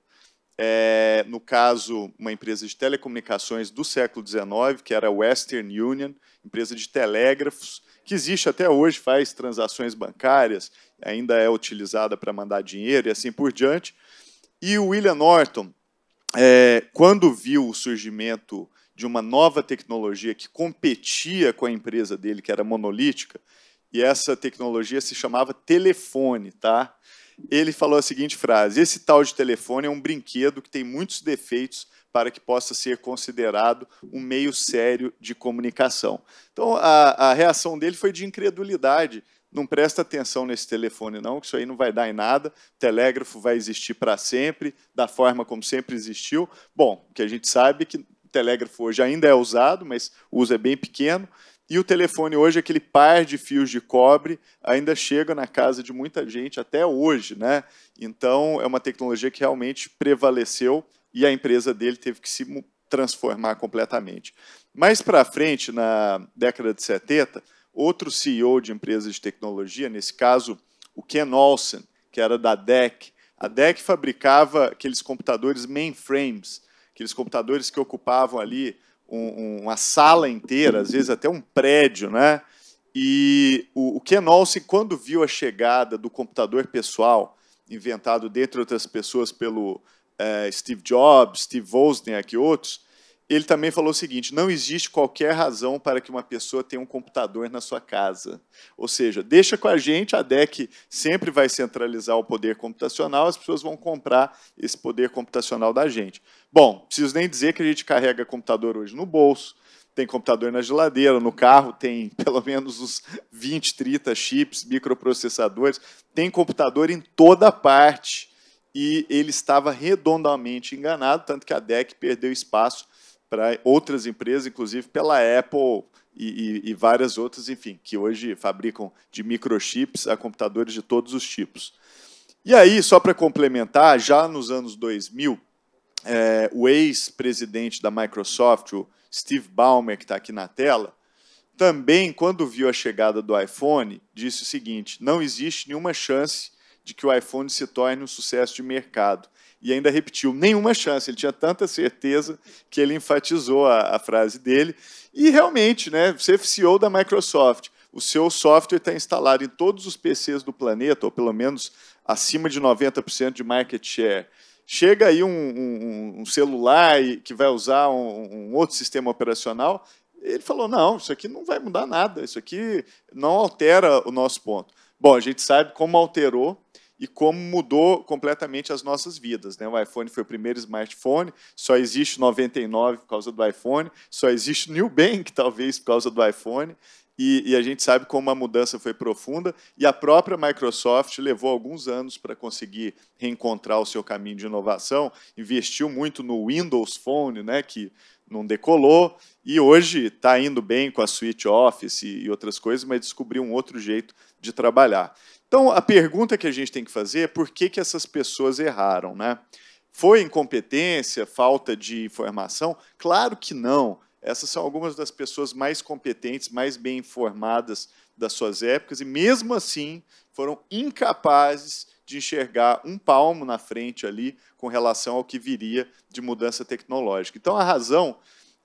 é, no caso, uma empresa de telecomunicações do século XIX, que era a Western Union, empresa de telégrafos, que existe até hoje, faz transações bancárias, ainda é utilizada para mandar dinheiro e assim por diante. E o William Norton, é, quando viu o surgimento de uma nova tecnologia que competia com a empresa dele, que era monolítica, e essa tecnologia se chamava telefone, tá? Ele falou a seguinte frase: Esse tal de telefone é um brinquedo que tem muitos defeitos para que possa ser considerado um meio sério de comunicação. Então, a, a reação dele foi de incredulidade. Não presta atenção nesse telefone, não, que isso aí não vai dar em nada. O telégrafo vai existir para sempre, da forma como sempre existiu. Bom, o que a gente sabe é que o telégrafo hoje ainda é usado, mas o uso é bem pequeno. E o telefone hoje, é aquele par de fios de cobre, ainda chega na casa de muita gente até hoje, né? Então, é uma tecnologia que realmente prevaleceu e a empresa dele teve que se transformar completamente. Mais para frente, na década de 70, outro CEO de empresa de tecnologia, nesse caso o Ken Olsen, que era da DEC, a DEC fabricava aqueles computadores mainframes, aqueles computadores que ocupavam ali um, uma sala inteira, às vezes até um prédio, né? E o, o Ken é Olsen, quando viu a chegada do computador pessoal, inventado, dentre outras pessoas, pelo é, Steve Jobs, Steve Wozniak e outros, ele também falou o seguinte: não existe qualquer razão para que uma pessoa tenha um computador na sua casa. Ou seja, deixa com a gente, a DEC sempre vai centralizar o poder computacional, as pessoas vão comprar esse poder computacional da gente. Bom, preciso nem dizer que a gente carrega computador hoje no bolso, tem computador na geladeira, no carro tem *laughs* pelo menos uns 20, 30 chips, microprocessadores, tem computador em toda parte. E ele estava redondamente enganado, tanto que a DEC perdeu espaço para outras empresas, inclusive pela Apple e, e, e, várias outras, enfim, que hoje fabricam de microchips a computadores de todos os tipos. E aí, só para complementar, já nos anos 2000, é, o ex-presidente da Microsoft, o Steve Ballmer, que está aqui na tela, também, quando viu a chegada do iPhone, disse o seguinte: não existe nenhuma chance de que o iPhone se torne um sucesso de mercado. E ainda repetiu, nenhuma chance. Ele tinha tanta certeza que ele enfatizou a, a frase dele. E realmente, né, ser é CEO da Microsoft, o seu software está instalado em todos os PCs do planeta, ou pelo menos acima de 90% de market share. Chega aí um, um, um, celular que vai usar um, um outro sistema operacional, ele falou: não, isso aqui não vai mudar nada, isso aqui não altera o nosso ponto. Bom, a gente sabe como alterou e como mudou completamente as nossas vidas. Né? O iPhone foi o primeiro smartphone, só existe 99 por causa do iPhone, só existe New Bank, *laughs* talvez, por causa do iPhone. E, e, a gente sabe como a mudança foi profunda e a própria Microsoft levou alguns anos para conseguir reencontrar o seu caminho de inovação, investiu muito no Windows Phone, né, que não decolou, e hoje está indo bem com a Suite Office e outras coisas, mas descobriu um outro jeito de trabalhar. Então, a pergunta que a gente tem que fazer é por que, que essas pessoas erraram, né? Foi incompetência, falta de informação? Claro que não. Essas são algumas das pessoas mais competentes, mais bem informadas das suas épocas, e mesmo assim foram incapazes de enxergar um palmo na frente ali com relação ao que viria de mudança tecnológica. Então, a razão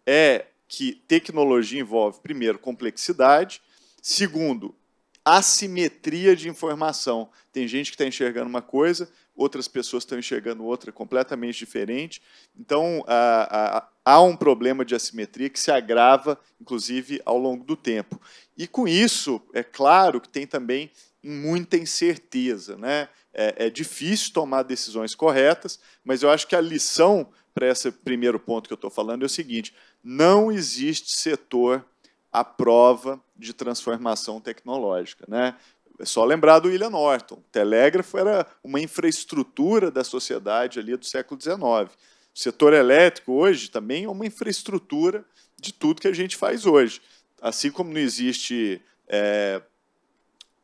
é que tecnologia envolve, primeiro, complexidade, segundo, assimetria de informação. Tem gente que está enxergando uma coisa, outras pessoas estão enxergando outra completamente diferente. Então, há, há um problema de assimetria que se agrava, inclusive, ao longo do tempo. E com isso, é claro que tem também muita incerteza. Né? É, é difícil tomar decisões corretas, mas eu acho que a lição para esse primeiro ponto que eu estou falando é o seguinte: não existe setor a prova de transformação tecnológica. Né? É só lembrar do William Norton. O telégrafo era uma infraestrutura da sociedade ali do século XIX. O setor elétrico hoje também é uma infraestrutura de tudo que a gente faz hoje. Assim como não existe é,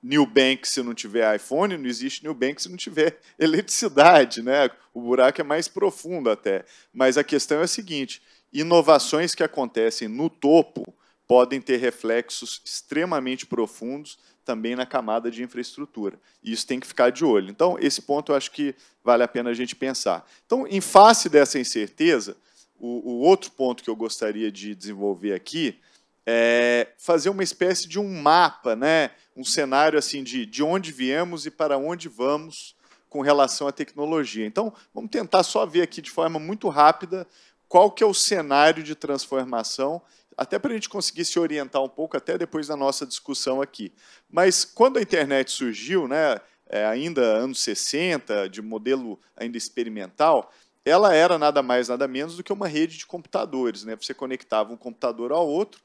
New Bank se não tiver iPhone, não existe New Bank se não tiver *laughs* eletricidade, né? O buraco é mais profundo até. Mas a questão é a seguinte: inovações que acontecem no topo podem ter reflexos extremamente profundos também na camada de infraestrutura. E isso tem que ficar de olho. Então, esse ponto eu acho que vale a pena a gente pensar. Então, em face dessa incerteza, o, o outro ponto que eu gostaria de desenvolver aqui é fazer uma espécie de um mapa, né? um cenário assim de, de onde viemos e para onde vamos com relação à tecnologia. Então, vamos tentar só ver aqui de forma muito rápida qual que é o cenário de transformação até para a gente conseguir se orientar um pouco, até depois da nossa discussão aqui. Mas quando a internet surgiu, né, é, ainda anos 60, de modelo ainda experimental, ela era nada mais, nada menos do que uma rede de computadores. Né? Você conectava um computador ao outro,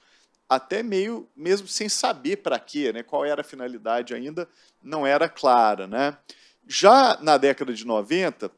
até meio mesmo sem saber para quê, né? qual era a finalidade ainda, não era clara. Né? Já na década de 90,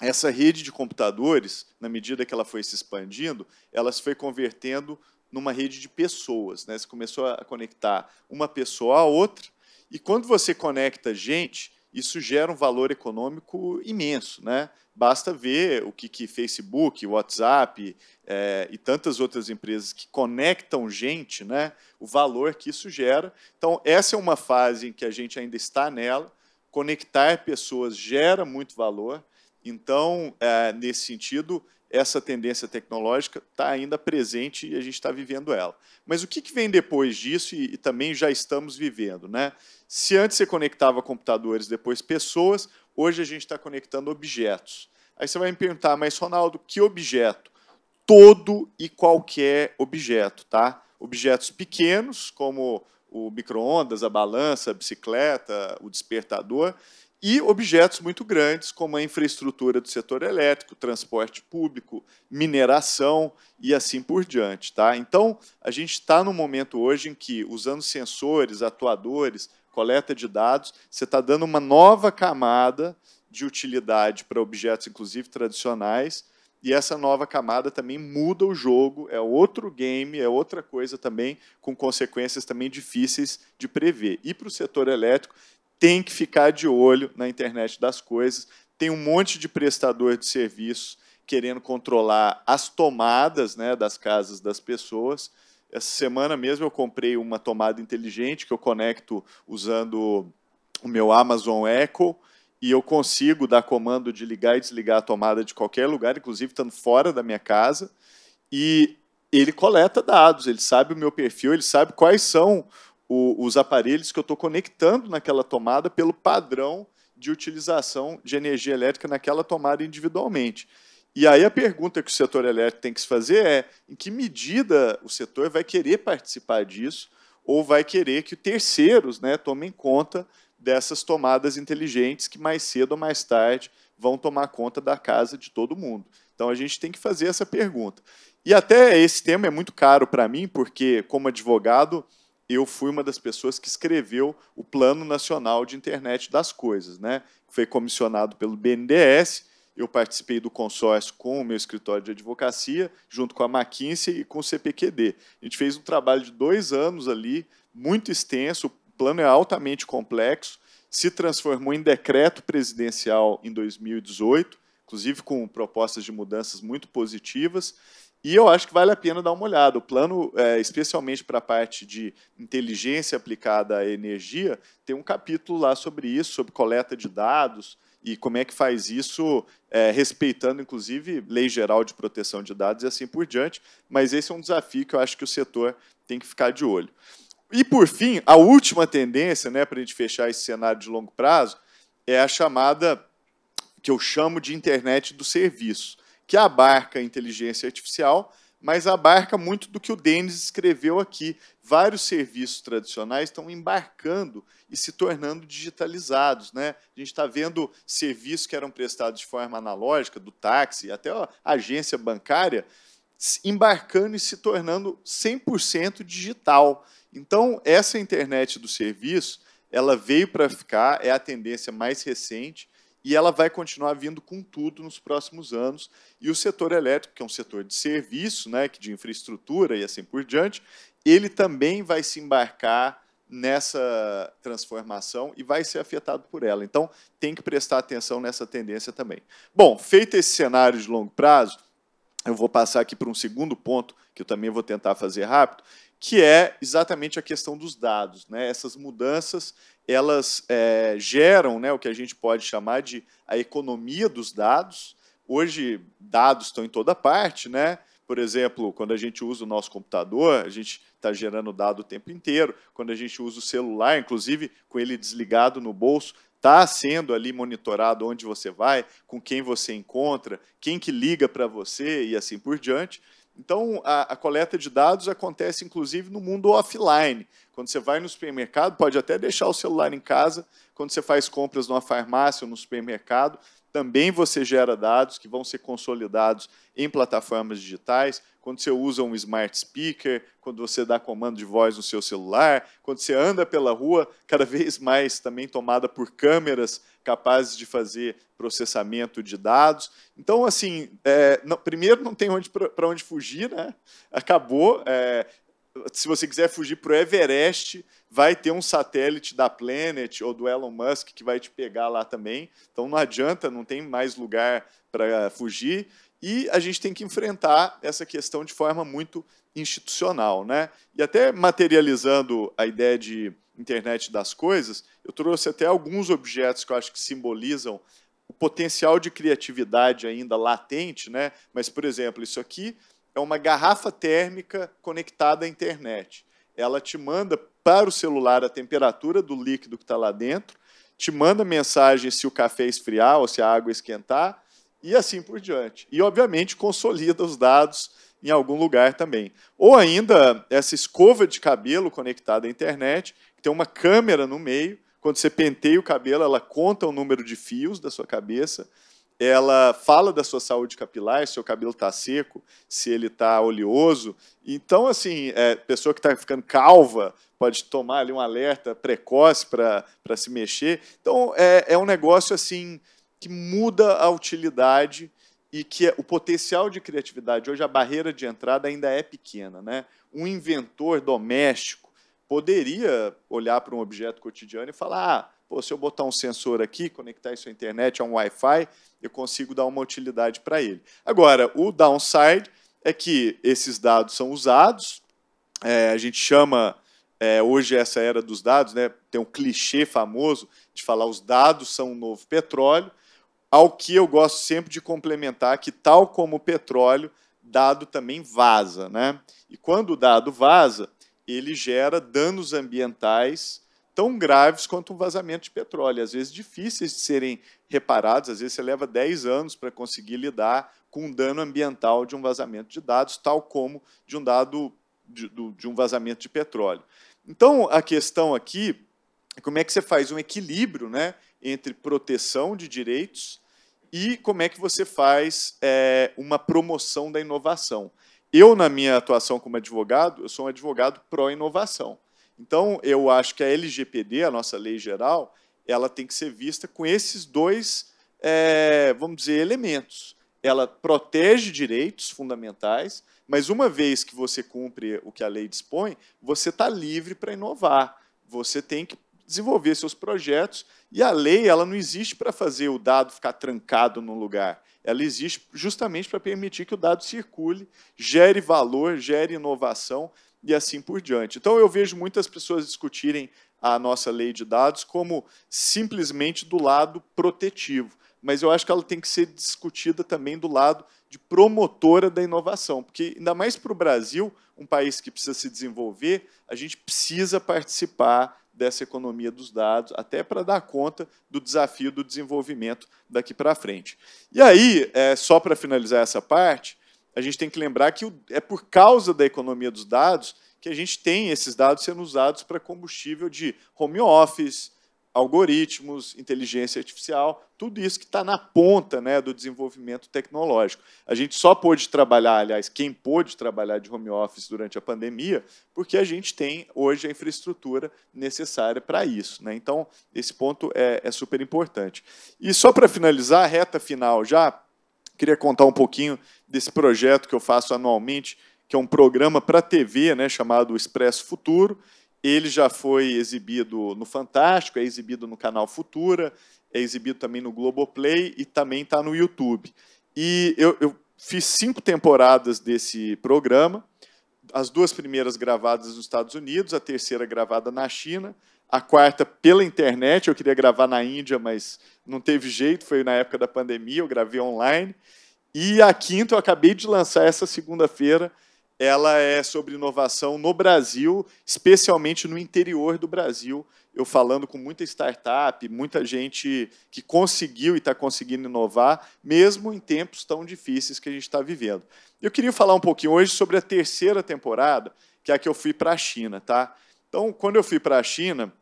essa rede de computadores, na medida que ela foi se expandindo, ela se foi convertendo numa rede de pessoas. Né? Você começou a conectar uma pessoa a outra, e quando você conecta gente, isso gera um valor econômico imenso. Né? Basta ver o que, que Facebook, WhatsApp é, e tantas outras empresas que conectam gente, né? o valor que isso gera. Então, essa é uma fase em que a gente ainda está nela. Conectar pessoas gera muito valor. Então, é, nesse sentido, essa tendência tecnológica está ainda presente e a gente está vivendo ela. Mas o que, que vem depois disso e, e, também já estamos vivendo? Né? Se antes você conectava computadores, depois pessoas, hoje a gente está conectando objetos. Aí você vai me perguntar, mas Ronaldo, que objeto? Todo e qualquer objeto, tá? Objetos pequenos, como o micro-ondas, a balança, a bicicleta, o despertador, e objetos muito grandes, como a infraestrutura do setor elétrico, transporte público, mineração e assim por diante. Tá? Então, a gente está num momento hoje em que, usando sensores, atuadores, coleta de dados, você está dando uma nova camada de utilidade para objetos, inclusive tradicionais, e essa nova camada também muda o jogo, é outro game, é outra coisa também, com consequências também difíceis de prever. E para o setor elétrico, tem que ficar de olho na internet das coisas. Tem um monte de prestador de serviço querendo controlar as tomadas né, das casas das pessoas. Essa semana mesmo eu comprei uma tomada inteligente que eu conecto usando o meu Amazon Echo e eu consigo dar comando de ligar e desligar a tomada de qualquer lugar, inclusive estando fora da minha casa. E ele coleta dados, ele sabe o meu perfil, ele sabe quais são o, os aparelhos que eu estou conectando naquela tomada pelo padrão de utilização de energia elétrica naquela tomada individualmente. E aí a pergunta que o setor elétrico tem que se fazer é em que medida o setor vai querer participar disso ou vai querer que terceiros né, tomem conta dessas tomadas inteligentes que mais cedo ou mais tarde vão tomar conta da casa de todo mundo. Então a gente tem que fazer essa pergunta. E até esse tema é muito caro para mim, porque como advogado, eu fui uma das pessoas que escreveu o Plano Nacional de Internet das Coisas, né? Foi comissionado pelo BNDES. Eu participei do consórcio com o meu escritório de advocacia, junto com a McKinsey e com o CPQD. A gente fez um trabalho de dois anos ali, muito extenso. O plano é altamente complexo, se transformou em decreto presidencial em 2018, inclusive com propostas de mudanças muito positivas. E eu acho que vale a pena dar uma olhada. O plano, é, especialmente para a parte de inteligência aplicada à energia, tem um capítulo lá sobre isso, sobre coleta de dados e como é que faz isso, é, respeitando, inclusive, lei geral de proteção de dados e assim por diante. Mas esse é um desafio que eu acho que o setor tem que ficar de olho. E, por fim, a última tendência, né, para a gente fechar esse cenário de longo prazo, é a chamada, que eu chamo de internet do serviço que abarca a inteligência artificial, mas abarca muito do que o Denis escreveu aqui. Vários serviços tradicionais estão embarcando e se tornando digitalizados. Né? A gente está vendo serviços que eram prestados de forma analógica, do táxi, até agência bancária, embarcando e se tornando 100% digital. Então, essa internet do serviço, ela veio para ficar, é a tendência mais recente e ela vai continuar vindo com tudo nos próximos anos. E o setor elétrico, que é um setor de serviço, né, de infraestrutura e assim por diante, ele também vai se embarcar nessa transformação e vai ser afetado por ela. Então, tem que prestar atenção nessa tendência também. Bom, feito esse cenário de longo prazo, eu vou passar aqui para um segundo ponto, que eu também vou tentar fazer rápido, que é exatamente a questão dos dados, né? essas mudanças elas é, geram né, o que a gente pode chamar de a economia dos dados. Hoje, dados estão em toda parte, né? Por exemplo, quando a gente usa o nosso computador, a gente está gerando dado o tempo inteiro. Quando a gente usa o celular, inclusive com ele desligado no bolso, está sendo ali monitorado onde você vai, com quem você encontra, quem que liga para você e assim por diante. Então, a, a, coleta de dados acontece, inclusive, no mundo offline. Quando você vai no supermercado, pode até deixar o celular em casa, quando você faz compras numa farmácia ou no supermercado, também você gera dados que vão ser consolidados em plataformas digitais. Quando você usa um smart speaker, quando você dá comando de voz no seu celular, quando você anda pela rua, cada *laughs* vez mais também tomada por câmeras capazes de fazer processamento de dados. Então, assim, é, não, primeiro não tem para onde fugir, né? Acabou. É, se você quiser fugir para o Everest, vai ter um satélite da Planet ou do Elon Musk que vai te pegar lá também. Então não adianta, não tem mais lugar para fugir. E a gente tem que enfrentar essa questão de forma muito institucional. Né? E até materializando a ideia de internet das coisas, eu trouxe até alguns objetos que eu acho que simbolizam o potencial de criatividade ainda latente. Né? Mas, por exemplo, isso aqui é uma garrafa térmica conectada à internet. Ela te manda para o celular a temperatura do líquido que está lá dentro, te manda mensagem se o café esfriar ou se a água esquentar, e assim por diante. E, obviamente, consolida os dados em algum lugar também. Ou ainda essa escova de cabelo conectada à internet, que tem uma câmera no meio. Quando você penteia o cabelo, ela conta o número de fios da sua cabeça ela fala da sua saúde capilar, se seu cabelo está seco, se ele está oleoso. Então, assim, é, pessoa que está ficando calva pode tomar ali um alerta precoce para se mexer. Então, é, é um negócio assim que muda a utilidade e que é, o potencial de criatividade hoje a barreira de entrada ainda é pequena, né? Um inventor doméstico poderia olhar para um objeto cotidiano e falar: ah, Pô, se eu botar um sensor aqui, conectar isso à internet, a um Wi-Fi, eu consigo dar uma utilidade para ele. Agora, o downside é que esses dados são usados, é, a gente chama é, hoje essa era dos dados, né, tem um clichê famoso de falar os dados são o um novo petróleo, ao que eu gosto sempre de complementar que, tal como o petróleo, dado também vaza. Né? E quando o dado vaza, ele gera danos ambientais tão graves quanto um vazamento de petróleo, às vezes difíceis de serem reparados, às vezes você leva 10 anos para conseguir lidar com o dano ambiental de um vazamento de dados, tal como de um dado de, de um vazamento de petróleo. Então, a questão aqui é como é que você faz um equilíbrio né, entre proteção de direitos e como é que você faz é, uma promoção da inovação. Eu, na minha atuação como advogado, eu sou um advogado pró-inovação. Então, eu acho que a LGPD, a nossa lei geral, ela tem que ser vista com esses dois, é, vamos dizer, elementos. Ela protege direitos fundamentais, mas uma vez que você cumpre o que a lei dispõe, você está livre para inovar. Você tem que desenvolver seus projetos e a lei ela não existe para fazer o dado ficar trancado num lugar. Ela existe justamente para permitir que o dado circule, gere valor, gere inovação, e assim por diante. Então eu vejo muitas pessoas discutirem a nossa lei de dados como simplesmente do lado protetivo, mas eu acho que ela tem que ser discutida também do lado de promotora da inovação, porque ainda mais para o Brasil, um país que precisa se desenvolver, a gente precisa participar dessa economia dos dados, até para dar conta do desafio do desenvolvimento daqui para frente. E aí, é, só para finalizar essa parte, a gente tem que lembrar que é por causa da economia dos dados que a gente tem esses dados sendo usados para combustível de home office, algoritmos, inteligência artificial, tudo isso que está na ponta né, do desenvolvimento tecnológico. A gente só pôde trabalhar, aliás, quem pôde trabalhar de home office durante a pandemia, porque a gente tem hoje a infraestrutura necessária para isso. Né? Então, esse ponto é, é super importante. E só para finalizar, a reta final já, queria contar um pouquinho desse projeto que eu faço anualmente, que é um programa para TV, né, chamado Expresso Futuro. Ele já foi exibido no Fantástico, é exibido no canal Futura, é exibido também no Globoplay e também está no YouTube. E eu, eu fiz cinco temporadas desse programa, as duas primeiras gravadas nos Estados Unidos, a terceira gravada na China, a quarta pela internet. Eu queria gravar na Índia, mas não teve jeito, foi na época da pandemia, eu gravei online. E a quinta, eu acabei de lançar essa segunda-feira, ela é sobre inovação no Brasil, especialmente no interior do Brasil. Eu falando com muita startup, muita gente que conseguiu e está conseguindo inovar, mesmo em tempos tão difíceis que a gente está vivendo. Eu queria falar um pouquinho hoje sobre a terceira temporada, que é a que eu fui para a China, tá? Então, quando eu fui para a China,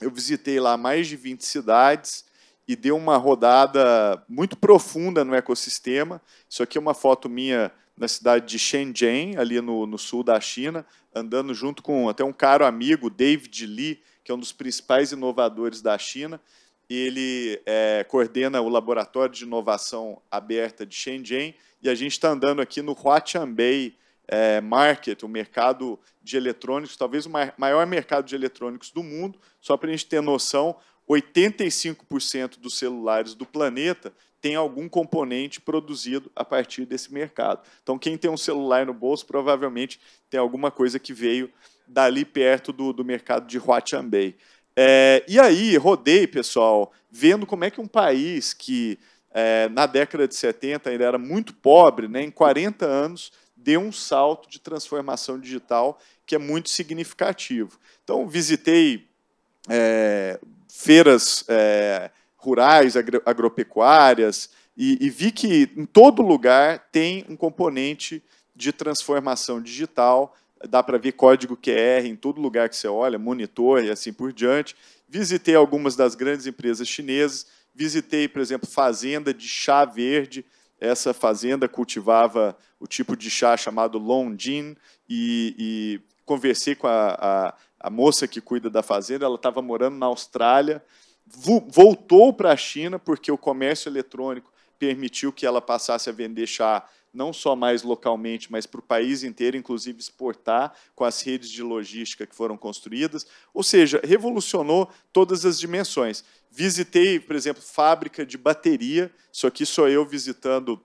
eu visitei lá mais de 20 cidades, e deu uma rodada muito profunda no ecossistema. Isso aqui é uma foto minha na cidade de Shenzhen, ali no, no sul da China, andando junto com até um caro amigo, David Li, que é um dos principais inovadores da China. Ele é, coordena o Laboratório de Inovação Aberta de Shenzhen e a gente está andando aqui no Huachanbei é, Market, o mercado de eletrônicos, talvez o maior mercado de eletrônicos do mundo, só para a gente ter noção, 85% dos celulares do planeta tem algum componente produzido a partir desse mercado. Então, quem tem um celular no bolso provavelmente tem alguma coisa que veio dali perto do, do mercado de Huachanbei. É, e aí, rodei, pessoal, vendo como é que um país que é, na década de 70 ainda era muito pobre, né, em 40 anos, deu um salto de transformação digital que é muito significativo. Então, visitei é, feiras é, rurais, agropecuárias, e, e vi que em todo lugar tem um componente de transformação digital dá para ver código QR em todo lugar que você olha, monitor e assim por diante. Visitei algumas das grandes empresas chinesas, visitei, por exemplo, fazenda de chá verde. Essa fazenda cultivava o tipo de chá chamado Longjin e, e conversei com a, a, a moça que cuida da fazenda, ela estava morando na Austrália, voltou para a China porque o comércio eletrônico permitiu que ela passasse a vender chá não só mais localmente, mas para o país inteiro, inclusive exportar com as redes de logística que foram construídas. Ou seja, revolucionou todas as dimensões. Visitei, por exemplo, fábrica de bateria. Isso aqui sou eu visitando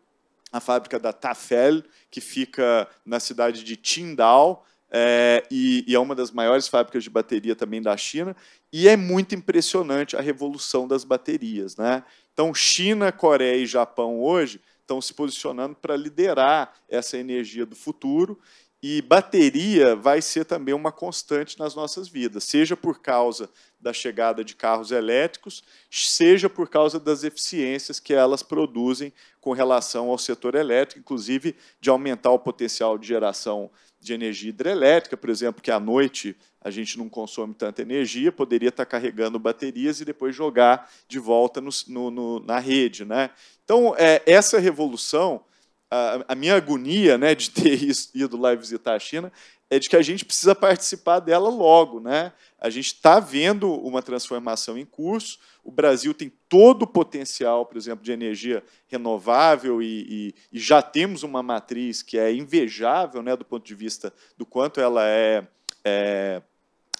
a fábrica da Tafel, que fica na cidade de Tindal, é, e, e, é uma das maiores fábricas de bateria também da China, e é muito impressionante a revolução das baterias. Né? Então, China, Coreia e Japão hoje estão se posicionando para liderar essa energia do futuro, e bateria vai ser também uma constante nas nossas vidas, seja por causa da chegada de carros elétricos, seja por causa das eficiências que elas produzem com relação ao setor elétrico, inclusive de aumentar o potencial de geração elétrica de energia hidrelétrica, por exemplo, que à noite a gente não consome tanta energia, poderia estar carregando baterias e depois jogar de volta no, no, no, na rede. Né? Então, é, essa revolução, a, a minha agonia né, de *laughs* ter ido lá visitar a China é de que a gente precisa participar dela logo. Né? A gente está vendo uma transformação em curso, o Brasil tem todo o potencial, por exemplo, de energia renovável e, e, e já temos uma matriz que é invejável né, do ponto de vista do quanto ela é, é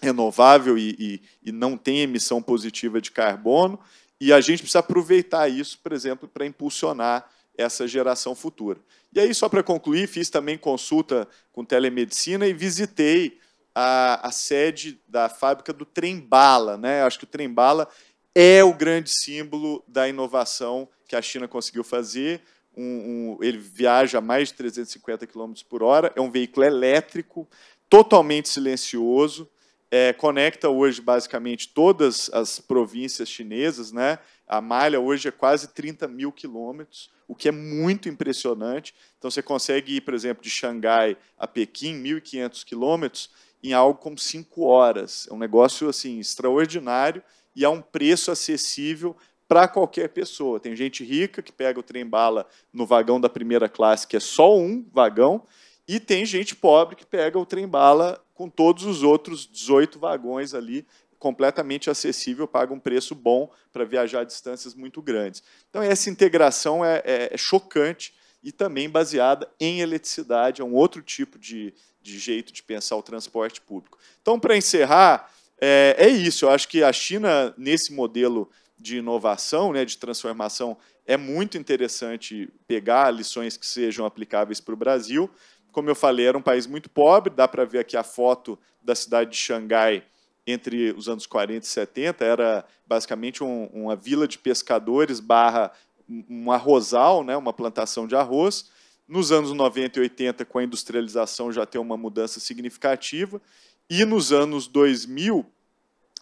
renovável e, e não tem emissão positiva de carbono. E a gente precisa aproveitar isso, por exemplo, para impulsionar essa geração futura. E aí, só para concluir, fiz também consulta com telemedicina e visitei a, a sede da fábrica do Trembala. Né? Acho que o Trembala é o grande símbolo da inovação que a China conseguiu fazer. Um, um, ele viaja a mais de 350 km por hora, é um veículo elétrico, totalmente silencioso, é, conecta hoje basicamente todas as províncias chinesas, né? A malha hoje é quase 30 mil quilômetros, o que é muito impressionante. Então, você consegue ir, por exemplo, de Xangai a Pequim, 1.500 quilômetros, em algo como 5 horas. É um negócio assim extraordinário e a um preço acessível para qualquer pessoa. Tem gente rica que pega o trem-bala no vagão da primeira classe, que é só um vagão, e tem gente pobre que pega o trem-bala com todos os outros 18 vagões ali completamente acessível, paga um preço bom para viajar distâncias muito grandes. Então, essa integração é, é, é chocante e também baseada em eletricidade, é um outro tipo de, de jeito de pensar o transporte público. Então, para encerrar, é, é, isso. Eu acho que a China, nesse modelo de inovação, né, de transformação, é muito interessante pegar lições que sejam aplicáveis para o Brasil. Como eu falei, era um país muito pobre, dá para ver aqui a foto da cidade de Xangai entre os anos 40 e 70 era basicamente um, uma vila de pescadores barra um arrozal, né, uma plantação de arroz. Nos anos 90 e 80, com a industrialização, já tem uma mudança significativa. E nos anos 2000,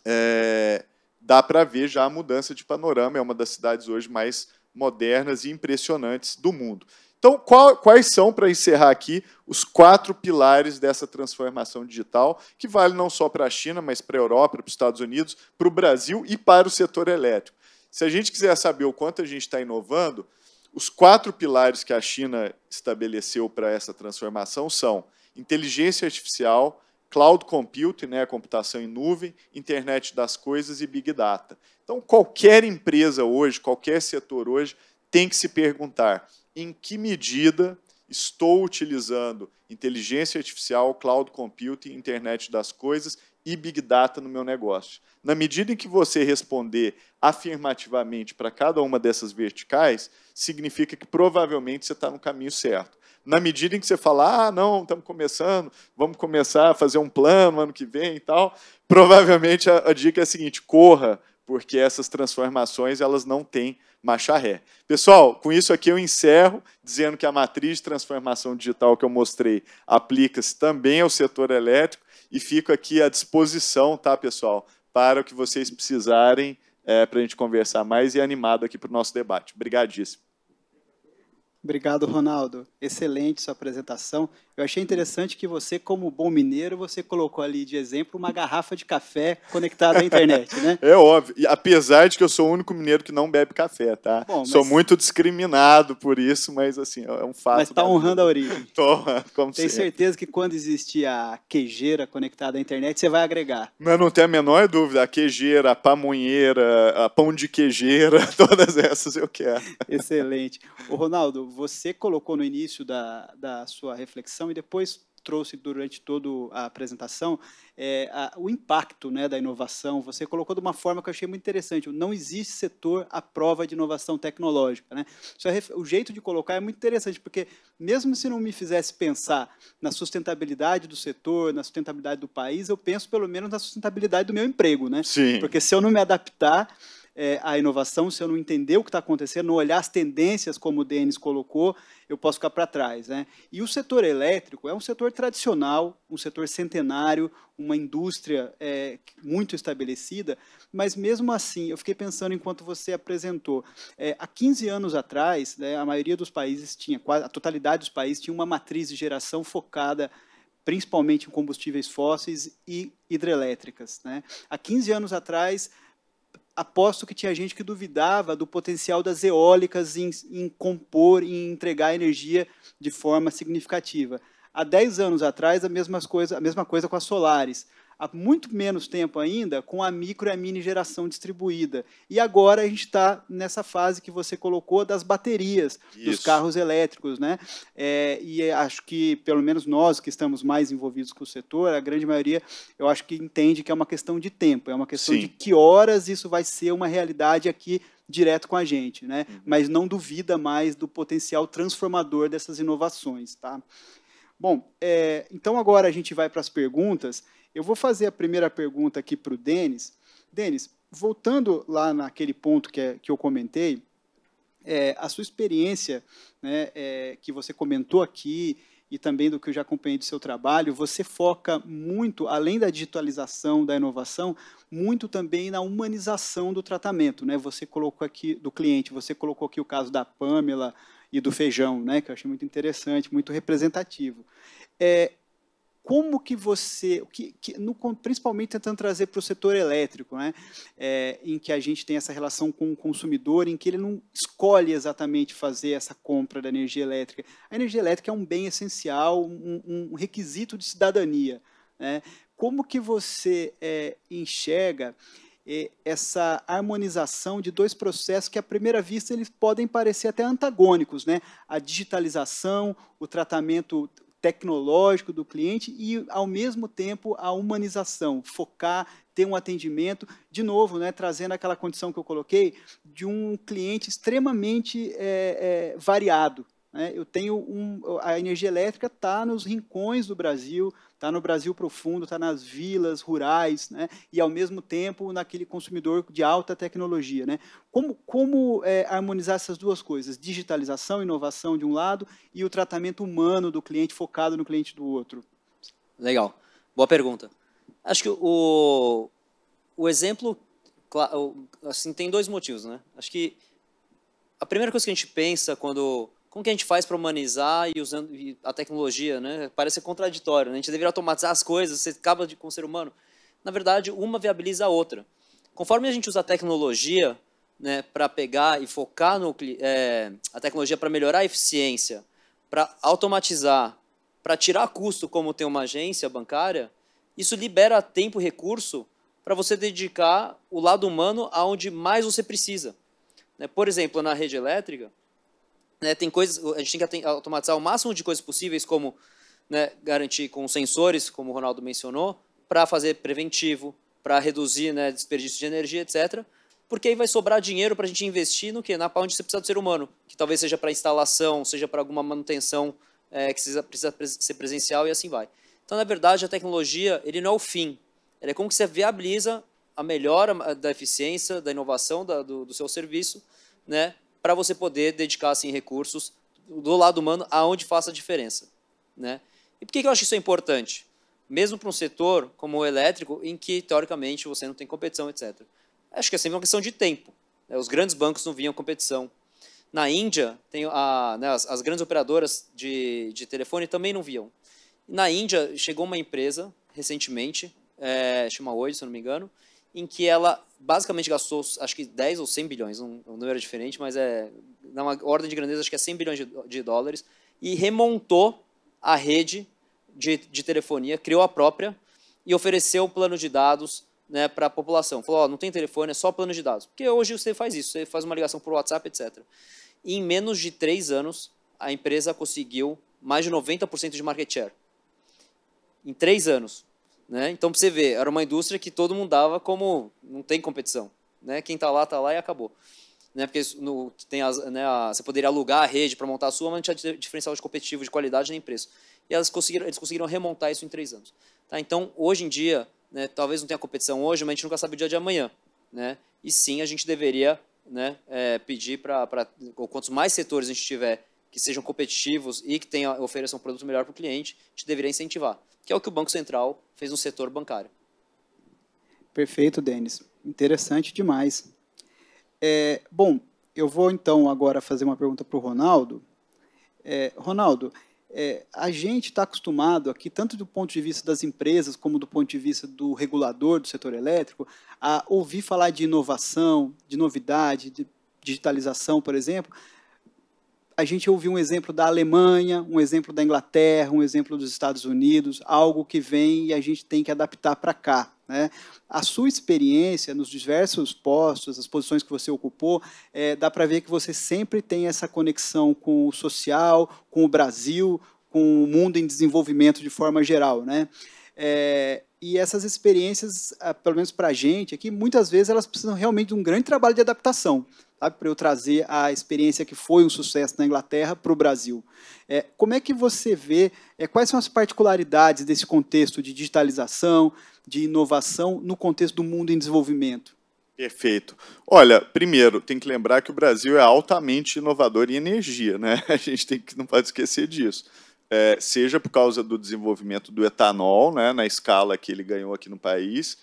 é, dá para ver já a mudança de panorama. É uma das cidades hoje mais modernas e impressionantes do mundo. Então, qual, quais são, para encerrar aqui, os quatro pilares dessa transformação digital, que vale não só para a China, mas para a Europa, para os Estados Unidos, para o Brasil e para o setor elétrico? Se a gente quiser saber o quanto a gente está inovando, os quatro pilares que a China estabeleceu para essa transformação são inteligência artificial, cloud computing, né, computação em nuvem, internet das coisas e big data. Então, qualquer empresa hoje, qualquer setor hoje, tem que se perguntar em que medida estou utilizando inteligência artificial, cloud computing, internet das coisas e big data no meu negócio. Na medida em que você responder afirmativamente para cada uma dessas verticais, significa que provavelmente você está no caminho certo. Na medida em que você falar, ah, não, estamos começando, vamos começar a fazer um plano ano que vem e tal, provavelmente a, a dica é a seguinte: corra, porque essas transformações elas não têm macharré. Pessoal, com isso aqui eu encerro dizendo que a matriz de transformação digital que eu mostrei aplica-se também ao setor elétrico e fico aqui à disposição, tá, pessoal, para o que vocês precisarem é, eh, para a gente conversar mais e animado aqui para o nosso debate. Obrigadíssimo. Obrigado, Ronaldo. Excelente sua apresentação. Eu achei interessante que você, como bom mineiro, você colocou ali de exemplo uma garrafa de café conectada à internet, né? *laughs* É óbvio. E, apesar de que eu sou o único mineiro que não bebe café, tá? Bom, mas... Sou muito discriminado por isso, mas assim, é um fato. Mas está honrando a origem. *laughs* Tô, como Tenho sempre. certeza que quando existir a queijeira conectada à internet, você vai agregar. Não, não tenho a menor dúvida. A queijeira, a pamonheira, a pão de queijeira, *laughs* todas essas eu quero. Excelente. O Ronaldo, você colocou no início da, da sua reflexão inovação e depois trouxe durante toda a apresentação é, a, o impacto né, da inovação. Você colocou de uma forma que eu achei muito interessante. Não existe setor à prova de inovação tecnológica. Né? É, o jeito de colocar é muito interessante, porque mesmo se não me fizesse pensar na sustentabilidade do setor, na sustentabilidade do país, eu penso pelo menos na sustentabilidade do meu emprego. Né? Sim. Porque se eu não me adaptar, é, a inovação, se eu não entender o que está acontecendo, não olhar as tendências, como o Denis colocou, eu posso ficar para trás. Né? E o setor elétrico é um setor tradicional, um setor centenário, uma indústria é, muito estabelecida, mas mesmo assim, eu fiquei pensando enquanto você apresentou. É, há 15 anos atrás, né, a maioria dos países tinha, quase a totalidade dos países tinha uma matriz de geração focada principalmente em combustíveis fósseis e hidrelétricas. Né? Há 15 anos atrás, aposto que tinha gente que duvidava do potencial das eólicas em, em compor e entregar energia de forma significativa. Há 10 anos atrás, a mesma coisa, a mesma coisa com as solares há muito menos tempo ainda com a micro e a mini geração distribuída. E agora a gente está nessa fase que você colocou das baterias Isso. dos carros elétricos, né? É, e acho que pelo menos nós que estamos mais envolvidos com o setor, a grande maioria, eu acho que entende que é uma questão de tempo, é uma questão Sim. de que horas isso vai ser uma realidade aqui direto com a gente, né? Uhum. Mas não duvida mais do potencial transformador dessas inovações, tá? Bom, é, então agora a gente vai para as perguntas. Eu vou fazer a primeira pergunta aqui para o Denis. Denis, voltando lá naquele ponto que, é, que eu comentei, é, a sua experiência né, é, que você comentou aqui e também do que eu já acompanhei do seu trabalho, você foca muito, além da digitalização, da inovação, muito também na humanização do tratamento. Né? Você colocou aqui, do cliente, você colocou aqui o caso da Pamela, e do feijão, né, que eu achei muito interessante, muito representativo. É, como que você, que, que, no, principalmente tentando trazer para o setor elétrico, né, é, em que a gente tem essa relação com o consumidor, em que ele não escolhe exatamente fazer essa compra da energia elétrica. A energia elétrica é um bem essencial, um, um requisito de cidadania. Né? Como que você é, enxerga essa harmonização de dois processos que, à primeira vista, eles podem parecer até antagônicos, né? A digitalização, o tratamento tecnológico do cliente e, ao mesmo tempo, a humanização, focar, ter um atendimento, de novo, né, trazendo aquela condição que eu coloquei, de um cliente extremamente é, é, variado, né? Eu tenho um, a energia elétrica está nos rincões do Brasil, está no Brasil profundo, está nas vilas rurais, né? e ao mesmo tempo naquele consumidor de alta tecnologia. Né? Como, como é, harmonizar essas duas coisas? Digitalização, inovação de um lado e o tratamento humano do cliente focado no cliente do outro. Legal, boa pergunta. Acho que o, o exemplo, assim, tem dois motivos, né? Acho que a primeira coisa que a gente pensa quando como que a gente faz para humanizar e usando a tecnologia, né? Parece contraditório, né? A gente deveria automatizar as coisas, você acaba de, com o ser humano. Na verdade, uma viabiliza a outra. Conforme a gente usa a tecnologia né, para pegar e focar no, é, a tecnologia para melhorar a eficiência, para automatizar, para tirar custo, como tem uma agência bancária, isso libera tempo e recurso para você dedicar o lado humano aonde mais você precisa. Né? Por exemplo, na rede elétrica, né, tem coisas, a gente tem que automatizar o máximo de coisas possíveis, como né, garantir com sensores, como o Ronaldo mencionou, para fazer preventivo, para reduzir né, desperdício de energia, etc. Porque aí vai sobrar dinheiro para a gente investir no que? Na parte onde você precisa do ser humano, que talvez seja para instalação, seja para alguma manutenção é, que precisa, precisa ser presencial e assim vai. Então, na verdade, a tecnologia ele não é o fim. Ela é como que você viabiliza a melhora da eficiência, da inovação da, do, do seu serviço, né, para você poder dedicar assim, recursos do lado humano aonde faça a diferença. Né? E por que eu acho isso importante? Mesmo para um setor como o elétrico, em que, teoricamente, você não tem competição, etc. Acho que é sempre uma questão de tempo. Né? Os grandes bancos não vinham competição. Na Índia, a, né, as, as, grandes operadoras de, de telefone também não viam. Na Índia, chegou uma empresa recentemente, é, chama Oi, se não me engano, em que ela basicamente gastou, acho que 10 ou 100 bilhões, um, um número diferente, mas é na ordem de grandeza, acho que é 100 bilhões de, de dólares, e remontou a rede de, de, telefonia, criou a própria e ofereceu o plano de dados né, para a população. Falou, não tem telefone, é só plano de dados. Porque hoje você faz isso, você faz uma ligação por WhatsApp, etc. E em menos de três anos, a empresa conseguiu mais de 90% de market share. Em três anos. Né? Então, para você ver, era uma indústria que todo mundo dava como não tem competição. Né? Quem está lá, está lá e acabou. Né? Porque no, tem as, né, a, você poderia alugar a rede para montar a sua, mas não tinha diferencial de competitivo de qualidade nem preço. E elas conseguiram, eles conseguiram remontar isso em três anos. Tá? Então, hoje em dia, né, talvez não tenha competição hoje, mas a gente nunca sabe o dia de amanhã. Né? E sim, a gente deveria né, é, pedir para quantos mais setores a gente tiver que sejam competitivos e que tenha, ofereçam um produto melhor para o cliente, a gente deveria incentivar que é o que o Banco Central fez no setor bancário. Perfeito, Denis. Interessante demais. É, bom, eu vou então agora fazer uma pergunta para o Ronaldo. É, Ronaldo, é, a gente está acostumado aqui, tanto do ponto de vista das empresas, como do ponto de vista do regulador do setor elétrico, a ouvir falar de inovação, de novidade, de digitalização, por exemplo, a gente ouviu um exemplo da Alemanha, um exemplo da Inglaterra, um exemplo dos Estados Unidos, algo que vem e a gente tem que adaptar para cá. Né? A sua experiência nos diversos postos, as posições que você ocupou, é, dá para ver que você sempre tem essa conexão com o social, com o Brasil, com o mundo em desenvolvimento de forma geral. Né? É, e essas experiências, ah, pelo menos para a gente aqui, muitas vezes elas precisam realmente de um grande trabalho de adaptação sabe, para eu trazer a experiência que foi um sucesso na Inglaterra para o Brasil. É, como é que você vê, é, quais são as particularidades desse contexto de digitalização, de inovação, no contexto do mundo em desenvolvimento? Perfeito. Olha, primeiro, tem que lembrar que o Brasil é altamente inovador em energia, né? *laughs* A gente tem que, não pode esquecer disso. É, seja por causa do desenvolvimento do etanol, né, na escala que ele ganhou aqui no país,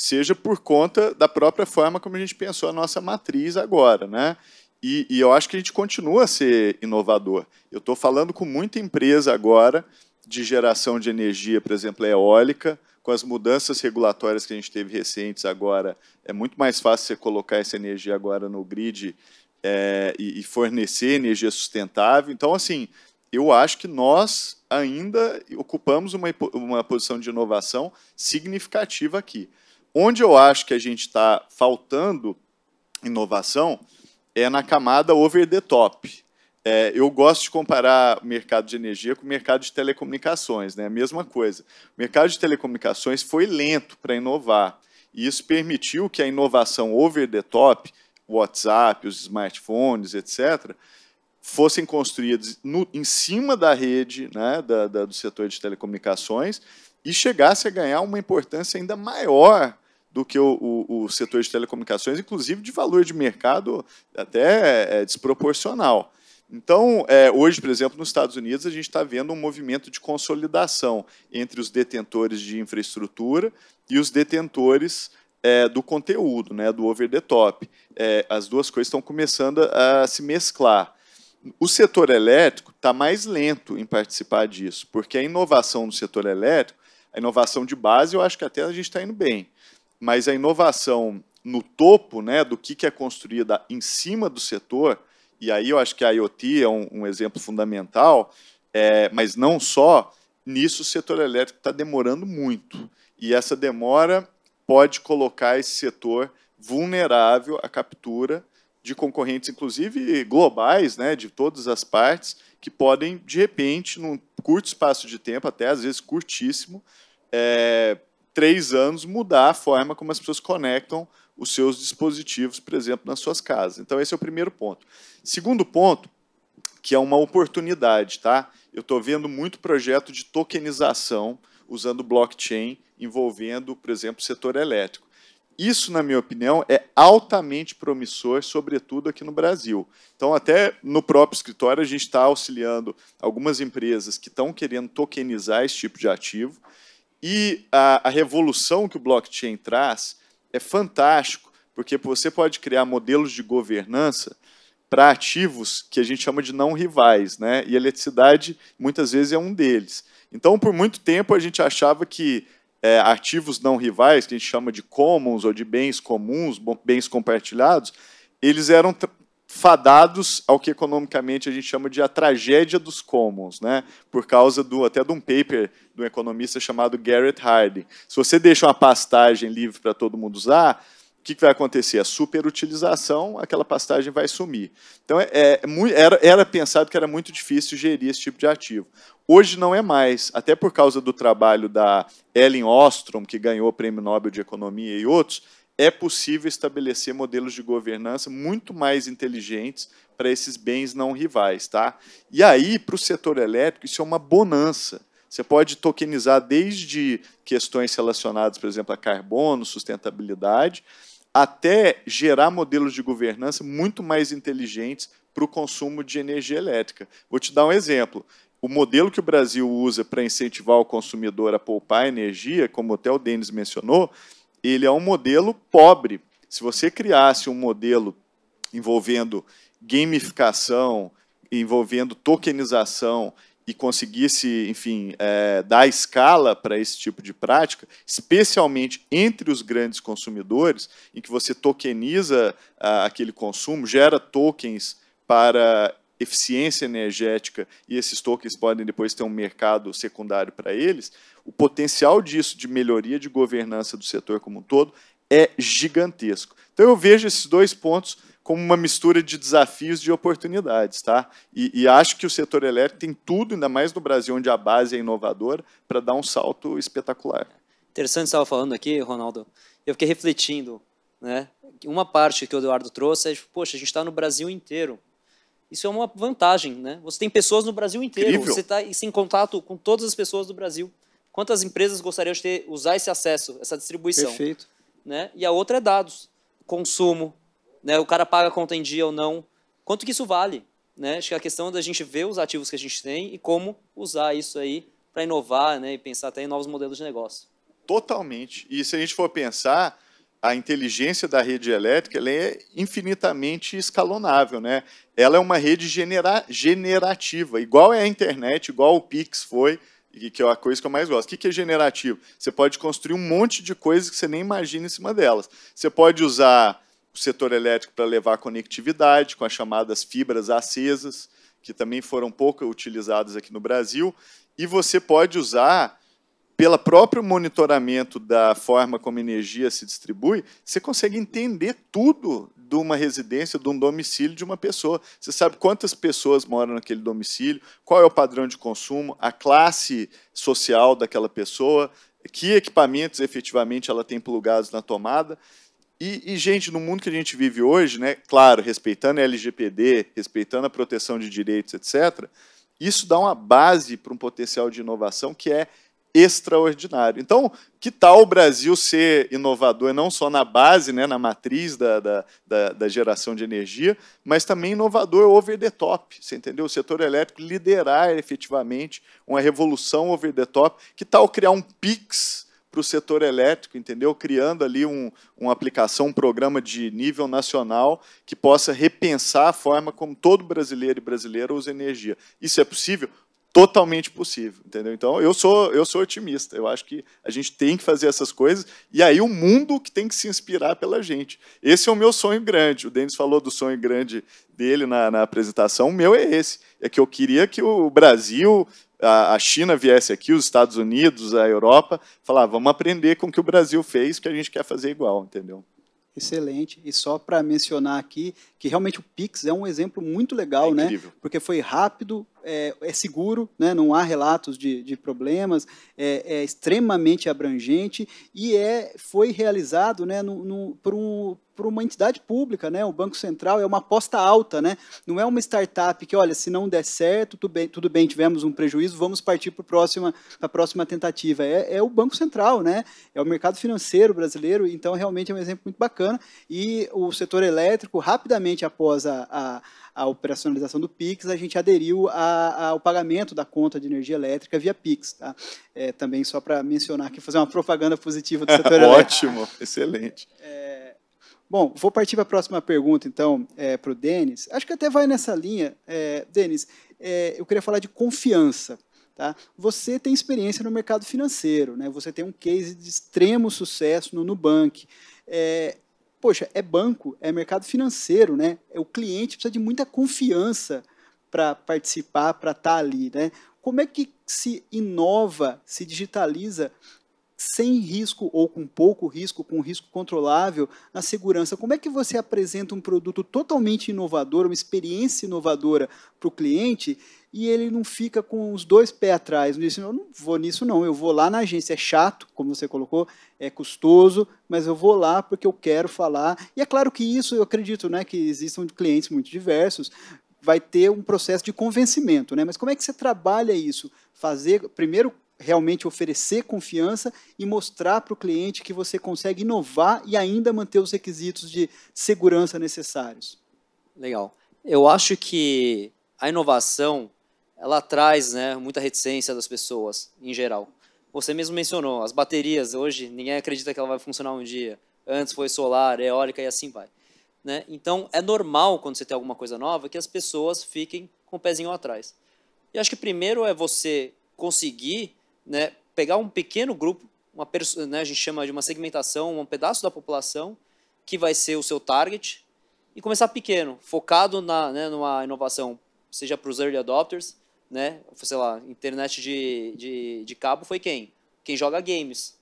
seja por conta da própria forma como a gente pensou a nossa matriz agora, né? E, e eu acho que a gente continua a ser inovador. Eu estou falando com muita empresa agora de geração de energia, por exemplo, eólica, com as mudanças regulatórias que a gente teve recentes agora, é muito mais fácil você colocar essa energia agora no grid é, e, e fornecer energia sustentável. Então, assim, eu acho que nós ainda ocupamos uma, uma posição de inovação significativa aqui. Onde eu acho que a gente está faltando inovação é na camada over the top. É, eu gosto de comparar o mercado de energia com o mercado de telecomunicações, né? a mesma coisa. O mercado de telecomunicações foi lento para inovar, e isso permitiu que a inovação over the top, WhatsApp, os smartphones, etc., fossem construídos no, em cima da rede né, da, da, do setor de telecomunicações e chegasse a ganhar uma importância ainda maior do que o, o, o setor de telecomunicações, inclusive de valor de mercado até é, é desproporcional. Então, é, hoje, por exemplo, nos Estados Unidos, a gente está vendo um movimento de consolidação entre os detentores de infraestrutura e os detentores é, do conteúdo, né, do over the top. É, as duas coisas estão começando a, a se mesclar. O setor elétrico está mais lento em participar disso, porque a inovação no setor elétrico, a inovação de base, eu acho que até a gente está indo bem mas a inovação no topo né, do que, que é construída em cima do setor, e aí eu acho que a IoT é um, um exemplo fundamental, é, mas não só, nisso o setor elétrico está demorando muito. E essa demora pode colocar esse setor vulnerável à captura de concorrentes, inclusive globais, né, de todas as partes, que podem, de repente, num curto espaço de tempo, até às vezes curtíssimo, é, três anos mudar a forma como as pessoas conectam os seus dispositivos, por exemplo, nas suas casas. Então, esse é o primeiro ponto. Segundo ponto, que é uma oportunidade, tá? Eu estou vendo muito projeto de tokenização usando blockchain, envolvendo, por exemplo, o setor elétrico. Isso, na minha opinião, é altamente promissor, sobretudo aqui no Brasil. Então, até no próprio escritório, a gente está auxiliando algumas empresas que estão querendo tokenizar esse tipo de ativo. E a, a revolução que o blockchain traz é fantástico, porque você pode criar modelos de governança para ativos que a gente chama de não rivais, né? E a eletricidade muitas vezes é um deles. Então, por muito tempo a gente achava que é, ativos não rivais, que a gente chama de commons ou de bens comuns, bens compartilhados, eles eram fadados ao que economicamente a gente chama de a tragédia dos commons, né? Por causa do até de um paper de um economista chamado Garrett Hardin. Se você deixa uma pastagem livre para todo mundo usar, o que, que, vai acontecer? A superutilização, aquela pastagem vai sumir. Então é, é, era, era pensado que era muito difícil gerir esse tipo de ativo. Hoje não é mais, até por causa do trabalho da Ellen Ostrom, que ganhou o Prêmio Nobel de Economia e outros, é possível estabelecer modelos de governança muito mais inteligentes para esses bens não rivais. Tá? E aí, para o setor elétrico, isso é uma bonança. Você pode tokenizar desde questões relacionadas, por exemplo, a carbono, sustentabilidade, até gerar modelos de governança muito mais inteligentes para o consumo de energia elétrica. Vou te dar um exemplo. O modelo que o Brasil usa para incentivar o consumidor a poupar energia, como até o Denis mencionou, ele é um modelo pobre. Se você criasse um modelo envolvendo gamificação, envolvendo tokenização e conseguisse, enfim, é, dar escala para esse tipo de prática, especialmente entre os grandes consumidores, em que você tokeniza aquele consumo, gera tokens para eficiência energética e esses tokens podem depois ter um mercado secundário para eles, o potencial disso, de melhoria de governança do setor como um todo, é gigantesco. Então eu vejo esses dois pontos como uma mistura de desafios e de oportunidades, tá? E, e, acho que o setor elétrico tem tudo, ainda mais no Brasil, onde a base é inovadora, para dar um salto espetacular. Interessante estava falando aqui, Ronaldo. Eu fiquei refletindo, né? Uma parte que o Eduardo trouxe é, tipo, poxa, a gente está no Brasil inteiro. Isso é uma vantagem, né? Você tem pessoas no Brasil inteiro, Incrível. você está em contato com todas as pessoas do Brasil. Quantas empresas gostariam de ter, usar esse acesso, essa distribuição? Perfeito. Né? E a outra é dados, consumo, né? o cara paga a conta em dia ou não. Quanto que isso vale? Né? Acho que a questão é da gente ver os ativos que a gente tem e como usar isso aí para inovar né? e pensar até em novos modelos de negócio. Totalmente. E se a gente for pensar, a inteligência da rede elétrica ela é infinitamente escalonável, né? Ela é uma rede genera generativa, igual é a internet, igual o Pix foi, que é a coisa que eu mais gosto. O que, que é generativo? Você pode construir um monte de coisas que você nem imagina em cima delas. Você pode usar o setor elétrico para levar conectividade com as chamadas fibras acesas, que também foram pouco utilizadas aqui no Brasil, e você pode usar pelo próprio monitoramento da forma como energia se distribui, você consegue entender tudo de uma residência, de um domicílio de uma pessoa. Você sabe quantas pessoas moram naquele domicílio, qual é o padrão de consumo, a classe social daquela pessoa, que equipamentos efetivamente ela tem plugados na tomada. E, e, gente, no mundo que a gente vive hoje, né, claro, respeitando a LGPD, respeitando a proteção de direitos, etc., isso dá uma base para um potencial de inovação que é extraordinário. Então, que tal o Brasil ser inovador não só na base, né, na matriz da, da, da, da geração de energia, mas também inovador over the top, você entendeu? O setor elétrico liderar efetivamente uma revolução over the top. Que tal criar um PIX para o setor elétrico, entendeu? Criando ali um, uma aplicação, um programa de nível nacional que possa repensar a forma como todo brasileiro e brasileira usa energia. Isso é possível? totalmente possível, entendeu? Então eu sou eu sou otimista. Eu acho que a gente tem que fazer essas coisas e aí o mundo que tem que se inspirar pela gente. Esse é o meu sonho grande. O Denis falou do sonho grande dele na, na apresentação. O meu é esse. É que eu queria que o Brasil a China viesse aqui, os Estados Unidos, a Europa, falar, vamos aprender com o que o Brasil fez, que a gente quer fazer igual, entendeu? Excelente. E só para mencionar aqui que realmente o Pix é um exemplo muito legal, né? é né? Porque foi rápido, é, é seguro, né? não há relatos de, de problemas, é, é, extremamente abrangente e é, foi realizado né, no, no, por, um, por uma entidade pública, né? O Banco Central é uma aposta alta, né? Não é uma startup que, olha, se não der certo, tudo bem, tudo bem tivemos um prejuízo, vamos partir para a próxima, próxima tentativa. É, é, o Banco Central, né? É o mercado financeiro brasileiro, então realmente é um exemplo muito bacana. E o setor elétrico, rapidamente após a, a a operacionalização do Pix, a gente aderiu a, ao pagamento da conta de energia elétrica via Pix. Tá? É, também só para mencionar aqui, fazer uma propaganda positiva do *laughs* setor elétrico. Ótimo, excelente. É, bom, vou partir para a próxima pergunta, então, é, para o Denis. Acho que até vai nessa linha. É, Denis, é, eu queria falar de confiança. Tá? Você tem experiência no mercado financeiro, né? você tem um case de extremo sucesso no Nubank. É, Poxa, é banco, é mercado financeiro, né? O cliente precisa de muita confiança para participar, para estar tá ali, né? Como é que se inova, se digitaliza sem risco ou com pouco risco, com risco controlável, na segurança. Como é que você apresenta um produto totalmente inovador, uma experiência inovadora para o cliente e ele não fica com os dois pés atrás, não diz, eu não vou nisso não, eu vou lá na agência, é chato, como você colocou, é custoso, mas eu vou lá porque eu quero falar. E é claro que isso, eu acredito, né, que existam clientes muito diversos, vai ter um processo de convencimento, né? Mas como é que você trabalha isso? Fazer primeiro realmente oferecer confiança e mostrar para o cliente que você consegue inovar e ainda manter os requisitos de segurança necessários. Legal. Eu acho que a inovação ela traz né, muita reticência das pessoas em geral. Você mesmo mencionou as baterias hoje ninguém acredita que ela vai funcionar um dia. Antes foi solar, eólica e assim vai. Né? Então é normal quando você tem alguma coisa nova que as pessoas fiquem com o pezinho atrás. E acho que primeiro é você conseguir né, pegar um pequeno grupo, uma né, a gente chama de uma segmentação, um pedaço da população, que vai ser o seu target, e começar pequeno, focado na, né, numa inovação, seja para os early adopters, né, sei lá, internet de, de, de cabo foi quem? Quem joga games,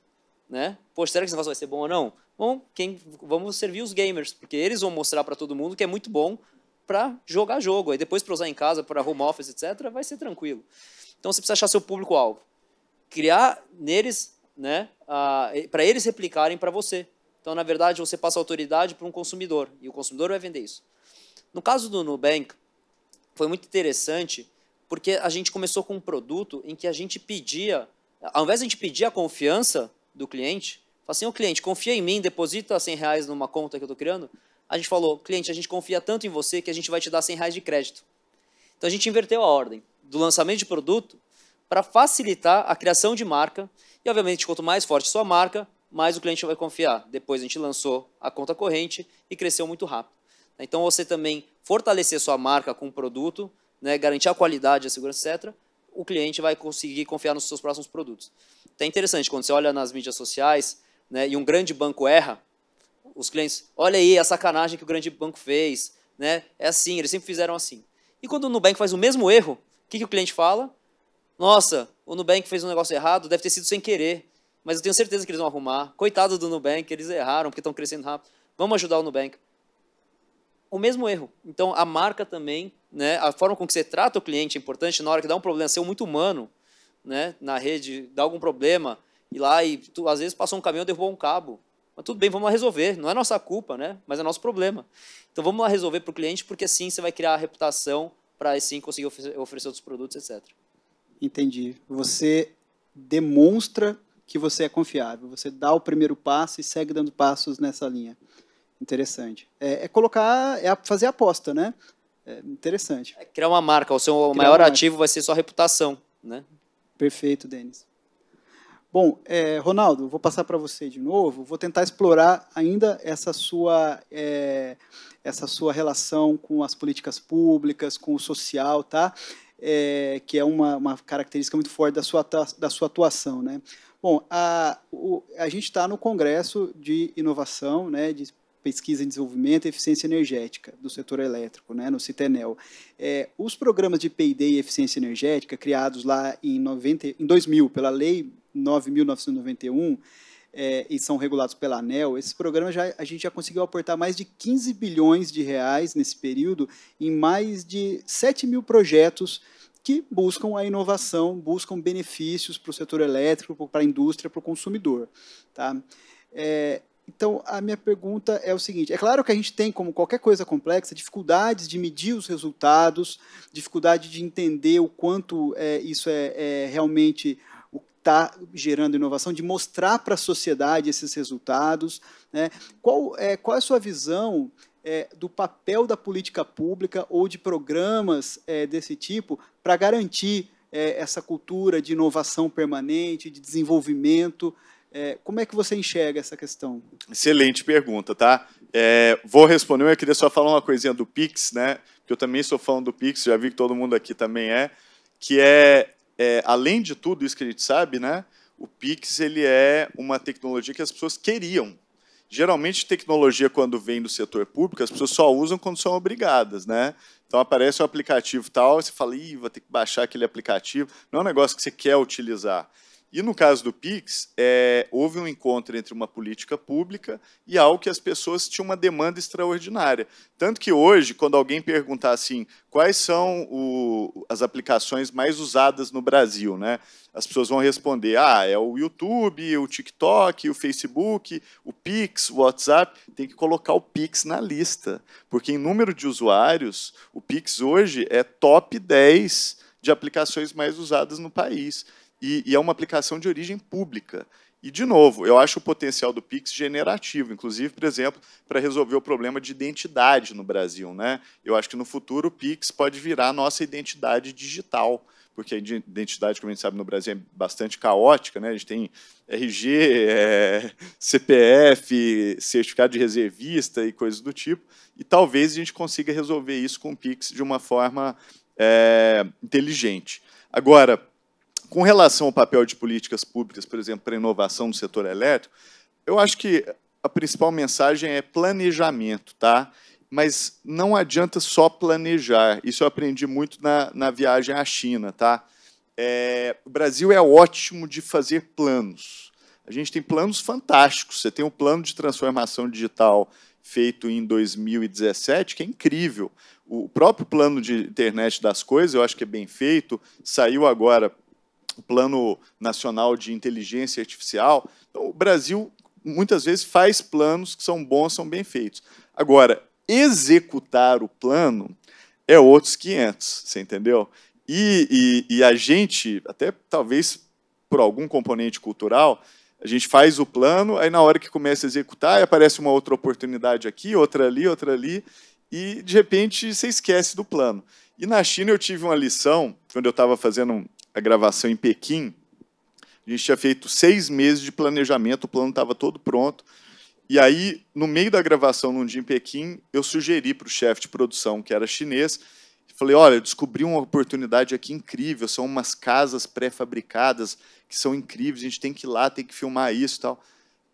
né? Poxa, será que esse negócio vai ser bom ou não? Bom, quem, vamos servir os gamers, porque eles vão mostrar para todo mundo que é muito bom para jogar jogo. Aí depois para usar em casa, para home office, etc., vai ser tranquilo. Então você precisa achar seu público-alvo criar neles, né, para eles replicarem para você. Então, na verdade, você passa autoridade para um consumidor e o consumidor vai vender isso. No caso do Nubank, foi muito interessante porque a gente começou com um produto em que a gente pedia, ao invés de a gente pedir a confiança do cliente, assim, o cliente, confia em mim, deposita 100 reais numa conta que eu estou criando, a gente falou, cliente, a gente confia tanto em você que a gente vai te dar 100 reais de crédito. Então, a gente inverteu a ordem do lançamento de produto para facilitar a criação de marca. E, obviamente, quanto mais forte sua marca, mais o cliente vai confiar. Depois a gente lançou a conta corrente e cresceu muito rápido. Então, você também fortalecer sua marca com o produto, né, garantir a qualidade, a segurança, etc., o cliente vai conseguir confiar nos seus próximos produtos. Então, é interessante, quando você olha nas mídias sociais né, e um grande banco erra, os clientes, olha aí a sacanagem que o grande banco fez, né? É assim, eles sempre fizeram assim. E quando o Nubank faz o mesmo erro, o que, que o cliente fala? Nossa, o Nubank fez um negócio errado, deve ter sido sem querer. Mas eu tenho certeza que eles vão arrumar. Coitado do Nubank, eles erraram porque estão crescendo rápido. Vamos ajudar o Nubank. O mesmo erro. Então, a marca também, né, a forma com que você trata o cliente é importante. Na hora que dá um problema, ser muito humano né, na rede, dá algum problema, ir lá e tu, às vezes passou um caminhão e derrubou um cabo. Mas tudo bem, vamos lá resolver. Não é nossa culpa, né? Mas é nosso problema. Então vamos lá resolver para o cliente, porque assim você vai criar a reputação para assim conseguir oferecer outros produtos, etc. Entendi. Você demonstra que você é confiável. Você dá o primeiro passo e segue dando passos nessa linha. Interessante. É, é colocar, é fazer aposta, né? É interessante. É criar uma marca. O seu criar maior ativo vai ser sua reputação, né? Perfeito, Denis. Bom, é, Ronaldo, vou passar para você de novo. Vou tentar explorar ainda essa sua é, essa sua relação com as políticas públicas, com o social, tá? é, que é uma, uma, característica muito forte da sua, da sua atuação. Né? Bom, a, o, a gente está no Congresso de Inovação, né, de Pesquisa e Desenvolvimento e Eficiência Energética do setor elétrico, né, no CITENEL. É, os programas de P&D e Eficiência Energética, criados lá em, 90, em 2000 pela Lei 9.991, é, e são regulados pela ANEL, esses programas já, a gente já conseguiu aportar mais de 15 bilhões de reais nesse período em mais de 7 mil projetos que buscam a inovação, buscam benefícios para o setor elétrico, para a indústria, para o consumidor. Tá? É, então, a minha pergunta é o seguinte: é claro que a gente tem, como qualquer coisa complexa, dificuldades de medir os resultados, dificuldade de entender o quanto é, isso é, é realmente está gerando inovação, de mostrar para a sociedade esses resultados. Né? Qual, é, qual é a sua visão é, do papel da política pública ou de programas é, desse tipo para garantir é, essa cultura de inovação permanente, de desenvolvimento? É, como é que você enxerga essa questão? Excelente pergunta, tá? É, vou responder, eu queria só falar uma coisinha do Pix, né? Que eu também sou fã do Pix, já vi que todo mundo aqui também é, que é é, além de tudo isso que a gente sabe, né, o Pix ele é uma tecnologia que as pessoas queriam. Geralmente, tecnologia, quando vem do setor público, as pessoas só usam quando são obrigadas. Né? Então, aparece um aplicativo tal, você fala, Ih, vou ter que baixar aquele aplicativo. Não é um negócio que você quer utilizar. E no caso do PIX, é, houve um encontro entre uma política pública e algo que as pessoas tinham uma demanda extraordinária. Tanto que hoje, quando alguém perguntar assim, quais são o, as aplicações mais usadas no Brasil, né? as pessoas vão responder, ah, é o YouTube, o TikTok, o Facebook, o Pix, o WhatsApp. Tem que colocar o Pix na lista, porque em número de usuários, o Pix hoje é top 10 de aplicações mais usadas no país e, e é uma aplicação de origem pública. E, de novo, eu acho o potencial do Pix generativo, inclusive, por exemplo, para resolver o problema de identidade no Brasil. Né? Eu acho que no futuro o Pix pode virar nossa identidade digital, porque a identidade, como a gente sabe, no Brasil é bastante caótica. Né? A gente tem RG, é, CPF, certificado de reservista e coisas do tipo. E talvez a gente consiga resolver isso com o Pix de uma forma é, inteligente. Agora, com relação ao papel de políticas públicas, por exemplo, para a inovação no setor elétrico, eu acho que a principal mensagem é planejamento, tá? Mas não adianta só planejar. Isso eu aprendi muito na, na viagem à China, tá? É, o Brasil é ótimo de fazer planos. A gente tem planos fantásticos. Você tem um plano de transformação digital feito em 2017, que é incrível. O próprio plano de internet das coisas, eu acho que é bem feito, saiu agora o Plano Nacional de Inteligência Artificial. Então, o Brasil muitas vezes faz planos que são bons, são bem feitos. Agora, executar o plano é outros 500, você entendeu? E, e, e a gente, até talvez por algum componente cultural, a gente faz o plano, aí na hora que começa a executar, aparece uma outra oportunidade aqui, outra ali, outra ali, e de repente você esquece do plano. E na China eu tive uma lição, quando eu estava fazendo a gravação em Pequim, a gente tinha feito seis meses de planejamento, o plano estava todo pronto. E aí, no meio da gravação num dia em Pequim, eu sugeri para o chefe de produção, que era chinês, falei: olha, descobri uma oportunidade aqui incrível, são umas casas pré-fabricadas que são incríveis, a gente tem que ir lá, tem que filmar isso e tal.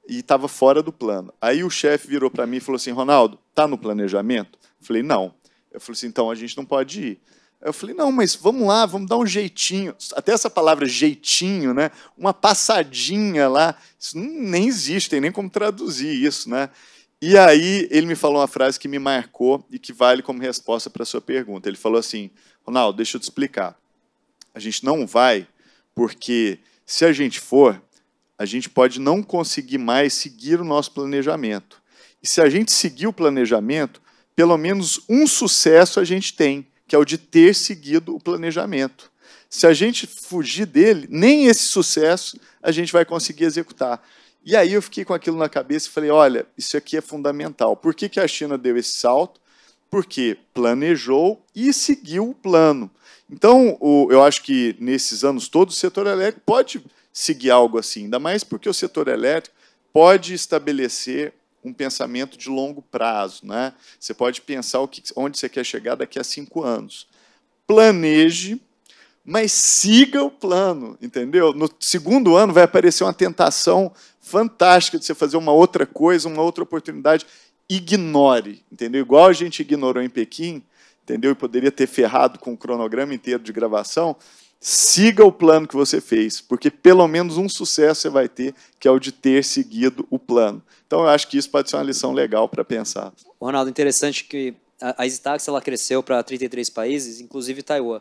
E estava fora do plano. Aí o chefe virou para mim e falou assim: Ronaldo, tá no planejamento? Eu falei: não. Eu falei assim: então a gente não pode ir. Eu falei, não, mas vamos lá, vamos dar um jeitinho. Até essa palavra jeitinho, né? Uma passadinha lá. Isso nem existe, tem nem como traduzir isso, né? E aí ele me falou uma frase que me marcou e que vale como resposta para a sua pergunta. Ele falou assim, Ronaldo, deixa eu te explicar. A gente não vai porque se a gente for, a gente pode não conseguir mais seguir o nosso planejamento. E se a gente seguir o planejamento, pelo menos um sucesso a gente tem que é o de ter seguido o planejamento. Se a gente fugir dele, nem esse sucesso a gente vai conseguir executar. E aí eu fiquei com aquilo na cabeça e falei: olha, isso aqui é fundamental. Por que, que a China deu esse salto? Porque planejou e seguiu o plano. Então, o, eu acho que nesses anos todos, o setor elétrico pode seguir algo assim, ainda mais porque o setor elétrico pode estabelecer um pensamento de longo prazo. Né? Você pode pensar o que, onde você quer chegar daqui a cinco anos. Planeje, mas siga o plano, entendeu? No segundo ano vai aparecer uma tentação fantástica de você fazer uma outra coisa, uma outra oportunidade. Ignore, entendeu? Igual a gente ignorou em Pequim, entendeu? E poderia ter ferrado com o cronograma inteiro de gravação Siga o plano que você fez, porque pelo menos um sucesso você vai ter, que é o de ter seguido o plano. Então, eu acho que isso pode ser uma lição legal para pensar. Ronaldo, interessante que a EasyTax ela cresceu para 33 países, inclusive Taiwan.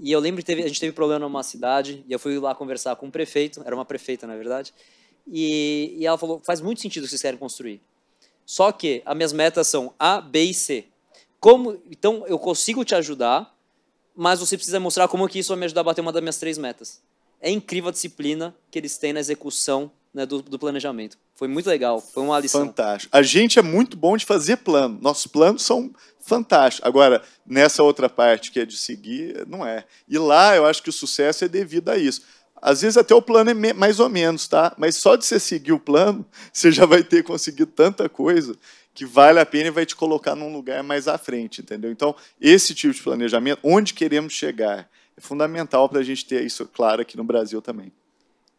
E eu lembro que teve, a gente teve problema numa cidade, e eu fui lá conversar com um prefeito, era uma prefeita, na verdade, e, e ela falou, faz muito sentido o que vocês querem construir. Só que as minhas metas são A, B e C. Como, então, eu consigo te ajudar mas você precisa mostrar como que isso vai me ajudar a bater uma das minhas três metas. É incrível a disciplina que eles têm na execução né, do, do, planejamento. Foi muito legal, foi uma lição. Fantástico. A gente é muito bom de fazer plano. Nossos planos são fantásticos. Agora, nessa outra parte que é de seguir, não é. E lá eu acho que o sucesso é devido a isso. Às vezes até o plano é mais ou menos, tá? Mas só de você seguir o plano, *laughs* você já vai ter conseguido tanta coisa que vale a pena e vai te colocar num lugar mais à frente, entendeu? Então, esse tipo de planejamento, onde queremos chegar, é fundamental para a gente ter isso claro aqui no Brasil também.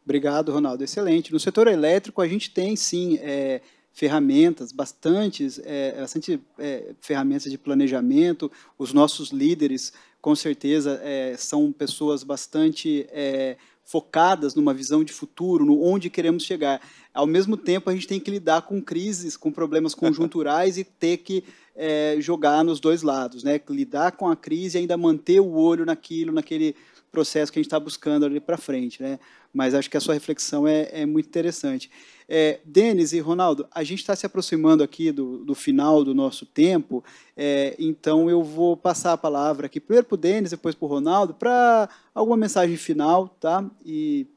Obrigado, Ronaldo. Excelente. No setor elétrico, a gente tem, sim, é, ferramentas, bastantes, é, bastante é, ferramentas de planejamento. Os nossos líderes, com certeza, é, são pessoas bastante é, focadas numa visão de futuro, no onde queremos chegar ao mesmo tempo a gente tem que lidar com crises, com problemas conjunturais e ter que é, jogar nos dois lados, né? Lidar com a crise e ainda manter o olho naquilo, naquele processo que a gente está buscando ali para frente, né? Mas acho que a sua reflexão é, é muito interessante. É, Denis e Ronaldo, a gente está se aproximando aqui do, do, final do nosso tempo, é, então eu vou passar a palavra aqui primeiro para o Denis, depois para o Ronaldo, para alguma mensagem final, tá? E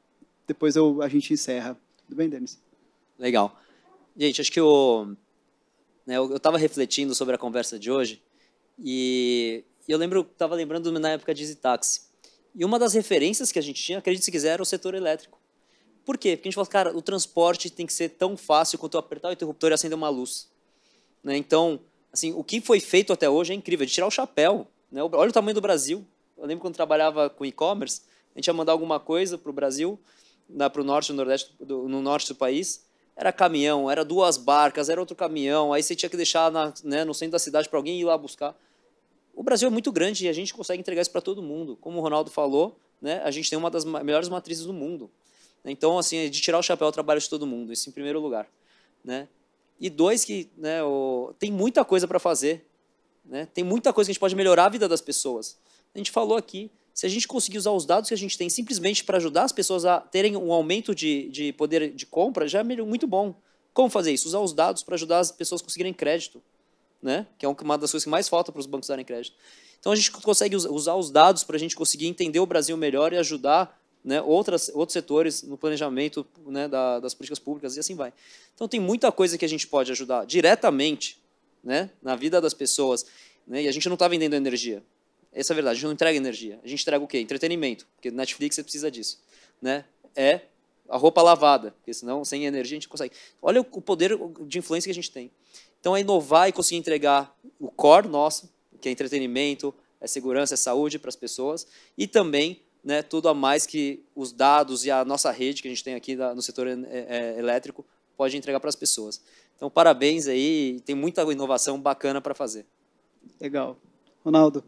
depois eu, a gente encerra. Tudo bem, Denis? Legal. Gente, acho que né, eu né, estava refletindo sobre a conversa de hoje e eu lembro, estava lembrando na época de Easy Taxi. E uma das referências que a gente tinha, acredite se quiser, era o setor elétrico. Por quê? Porque a gente falou cara, o transporte tem que ser tão fácil quanto eu apertar o interruptor e acender uma luz. Né? Então, assim, o que foi feito até hoje é incrível, de tirar o chapéu. Né? Olha o tamanho do Brasil. Eu lembro quando trabalhava com e-commerce, a gente ia mandar alguma coisa para o Brasil, para o norte, no nordeste, do, no norte do país, era caminhão, era duas barcas, era outro caminhão, aí você tinha que deixar na, né, no centro da cidade para alguém ir lá buscar. O Brasil é muito grande e a gente consegue entregar isso para todo mundo. Como o Ronaldo falou, né, a gente tem uma das melhores matrizes do mundo. Então, assim, é de tirar o chapéu o trabalho de todo mundo, isso em primeiro lugar. Né? E dois, que né, o... tem muita coisa para fazer. Né? Tem muita coisa que a gente pode melhorar a vida das pessoas. A gente falou aqui, se a gente conseguir usar os dados que a gente tem simplesmente para ajudar as pessoas a terem um aumento de, de poder de compra, já é muito bom. Como fazer isso? Usar os dados para ajudar as pessoas a conseguirem crédito, né? que é uma das coisas que mais falta para os bancos darem crédito. Então a gente consegue usar os dados para a gente conseguir entender o Brasil melhor e ajudar né, outras, outros setores no planejamento né, da, das políticas públicas e assim vai. Então tem muita coisa que a gente pode ajudar diretamente né, na vida das pessoas. Né, e a gente não está vendendo energia, essa é a verdade. A gente não entrega energia. A gente entrega o quê? Entretenimento. Porque Netflix você precisa disso. Né? É a roupa lavada. Porque senão, sem energia, a gente consegue. Olha o poder de influência que a gente tem. Então, é inovar e conseguir entregar o core nosso, que é entretenimento, é segurança, é saúde para as pessoas. E também né, tudo a mais que os dados e a nossa rede que a gente tem aqui no setor é, é, elétrico pode entregar para as pessoas. Então, parabéns aí, tem muita inovação bacana para fazer. Legal. Ronaldo.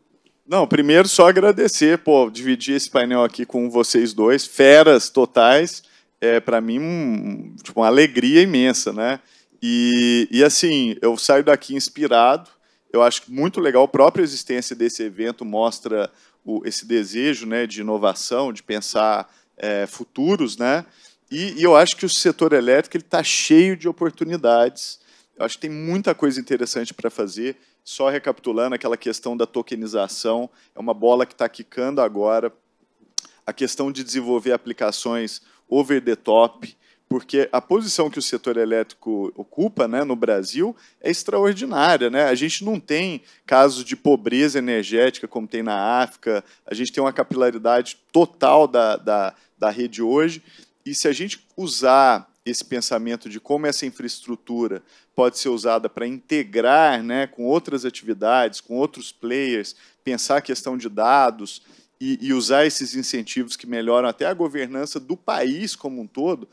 Não, primeiro só agradecer, pô, dividir esse painel aqui com vocês dois, feras totais, é para mim um, tipo, uma alegria imensa, né? E, e assim, eu saio daqui inspirado, eu acho muito legal, a própria existência desse evento mostra o, esse desejo né, de inovação, de pensar é, futuros, né? E, e, eu acho que o setor elétrico está cheio de oportunidades eu acho que tem muita coisa interessante para fazer. Só recapitulando aquela questão da tokenização, é uma bola que está quicando agora. A questão de desenvolver aplicações over the top, porque a posição que o setor elétrico ocupa né, no Brasil é extraordinária. Né? A gente não tem casos de pobreza energética como tem na África, a gente tem uma capilaridade total da, da, da rede hoje. E se a gente usar esse pensamento de como essa infraestrutura pode ser usada para integrar né, com outras atividades, com outros players, pensar a questão de dados e, e usar esses incentivos que melhoram até a governança do país como um todo,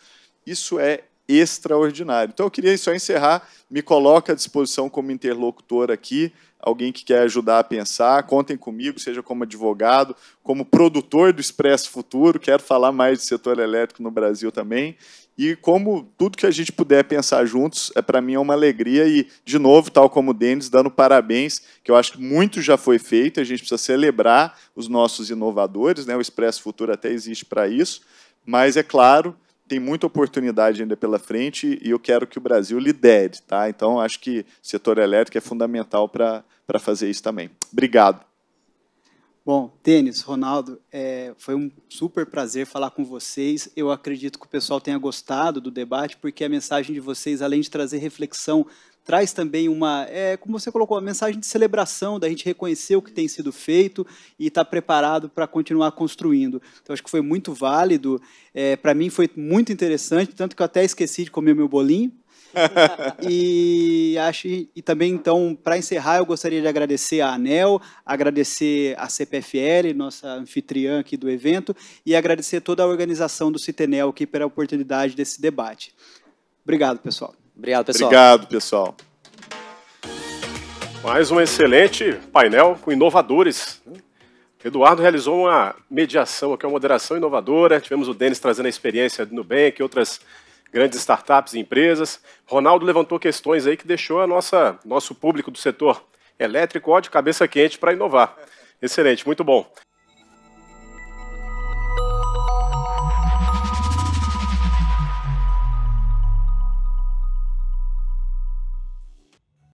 isso é extraordinário. Então eu queria só encerrar, me coloca à disposição como interlocutor aqui, alguém que quer ajudar a pensar, contem comigo, seja como advogado, como produtor do Expresso Futuro, quero falar mais do setor elétrico no Brasil também, e como tudo que a gente puder pensar juntos, é para mim é uma alegria e de novo, tal como o Denis, dando parabéns, que eu acho que muito já foi feito, a gente precisa celebrar os nossos inovadores, né? O Expresso Futuro até existe para isso, mas é claro, tem muita oportunidade ainda pela frente e eu quero que o Brasil lidere, tá? Então acho que o setor elétrico é fundamental para fazer isso também. Obrigado. Bom, Denis, Ronaldo, é, foi um super prazer falar com vocês. Eu acredito que o pessoal tenha gostado do debate, porque a mensagem de vocês, além de trazer reflexão, traz também uma, é, como você colocou, uma mensagem de celebração, da gente reconhecer o que tem sido feito e estar tá preparado para continuar construindo. Então, acho que foi muito válido. É, para mim, foi muito interessante, tanto que eu até esqueci de comer meu bolinho. *laughs* e acho e também então para encerrar eu gostaria de agradecer a Anel, agradecer a CPFL, nossa anfitriã aqui do evento, e agradecer toda a organização do Citenel aqui pela oportunidade desse debate. Obrigado, pessoal. Obrigado, pessoal. Obrigado, pessoal. Mais um excelente painel com inovadores. Eduardo realizou uma mediação, que é uma moderação inovadora. Tivemos o Denis trazendo a experiência do Nubank, outras grandes startups e empresas. Ronaldo levantou questões aí que deixou a nossa nosso público do setor elétrico ó, de cabeça quente para inovar. Excelente, muito bom.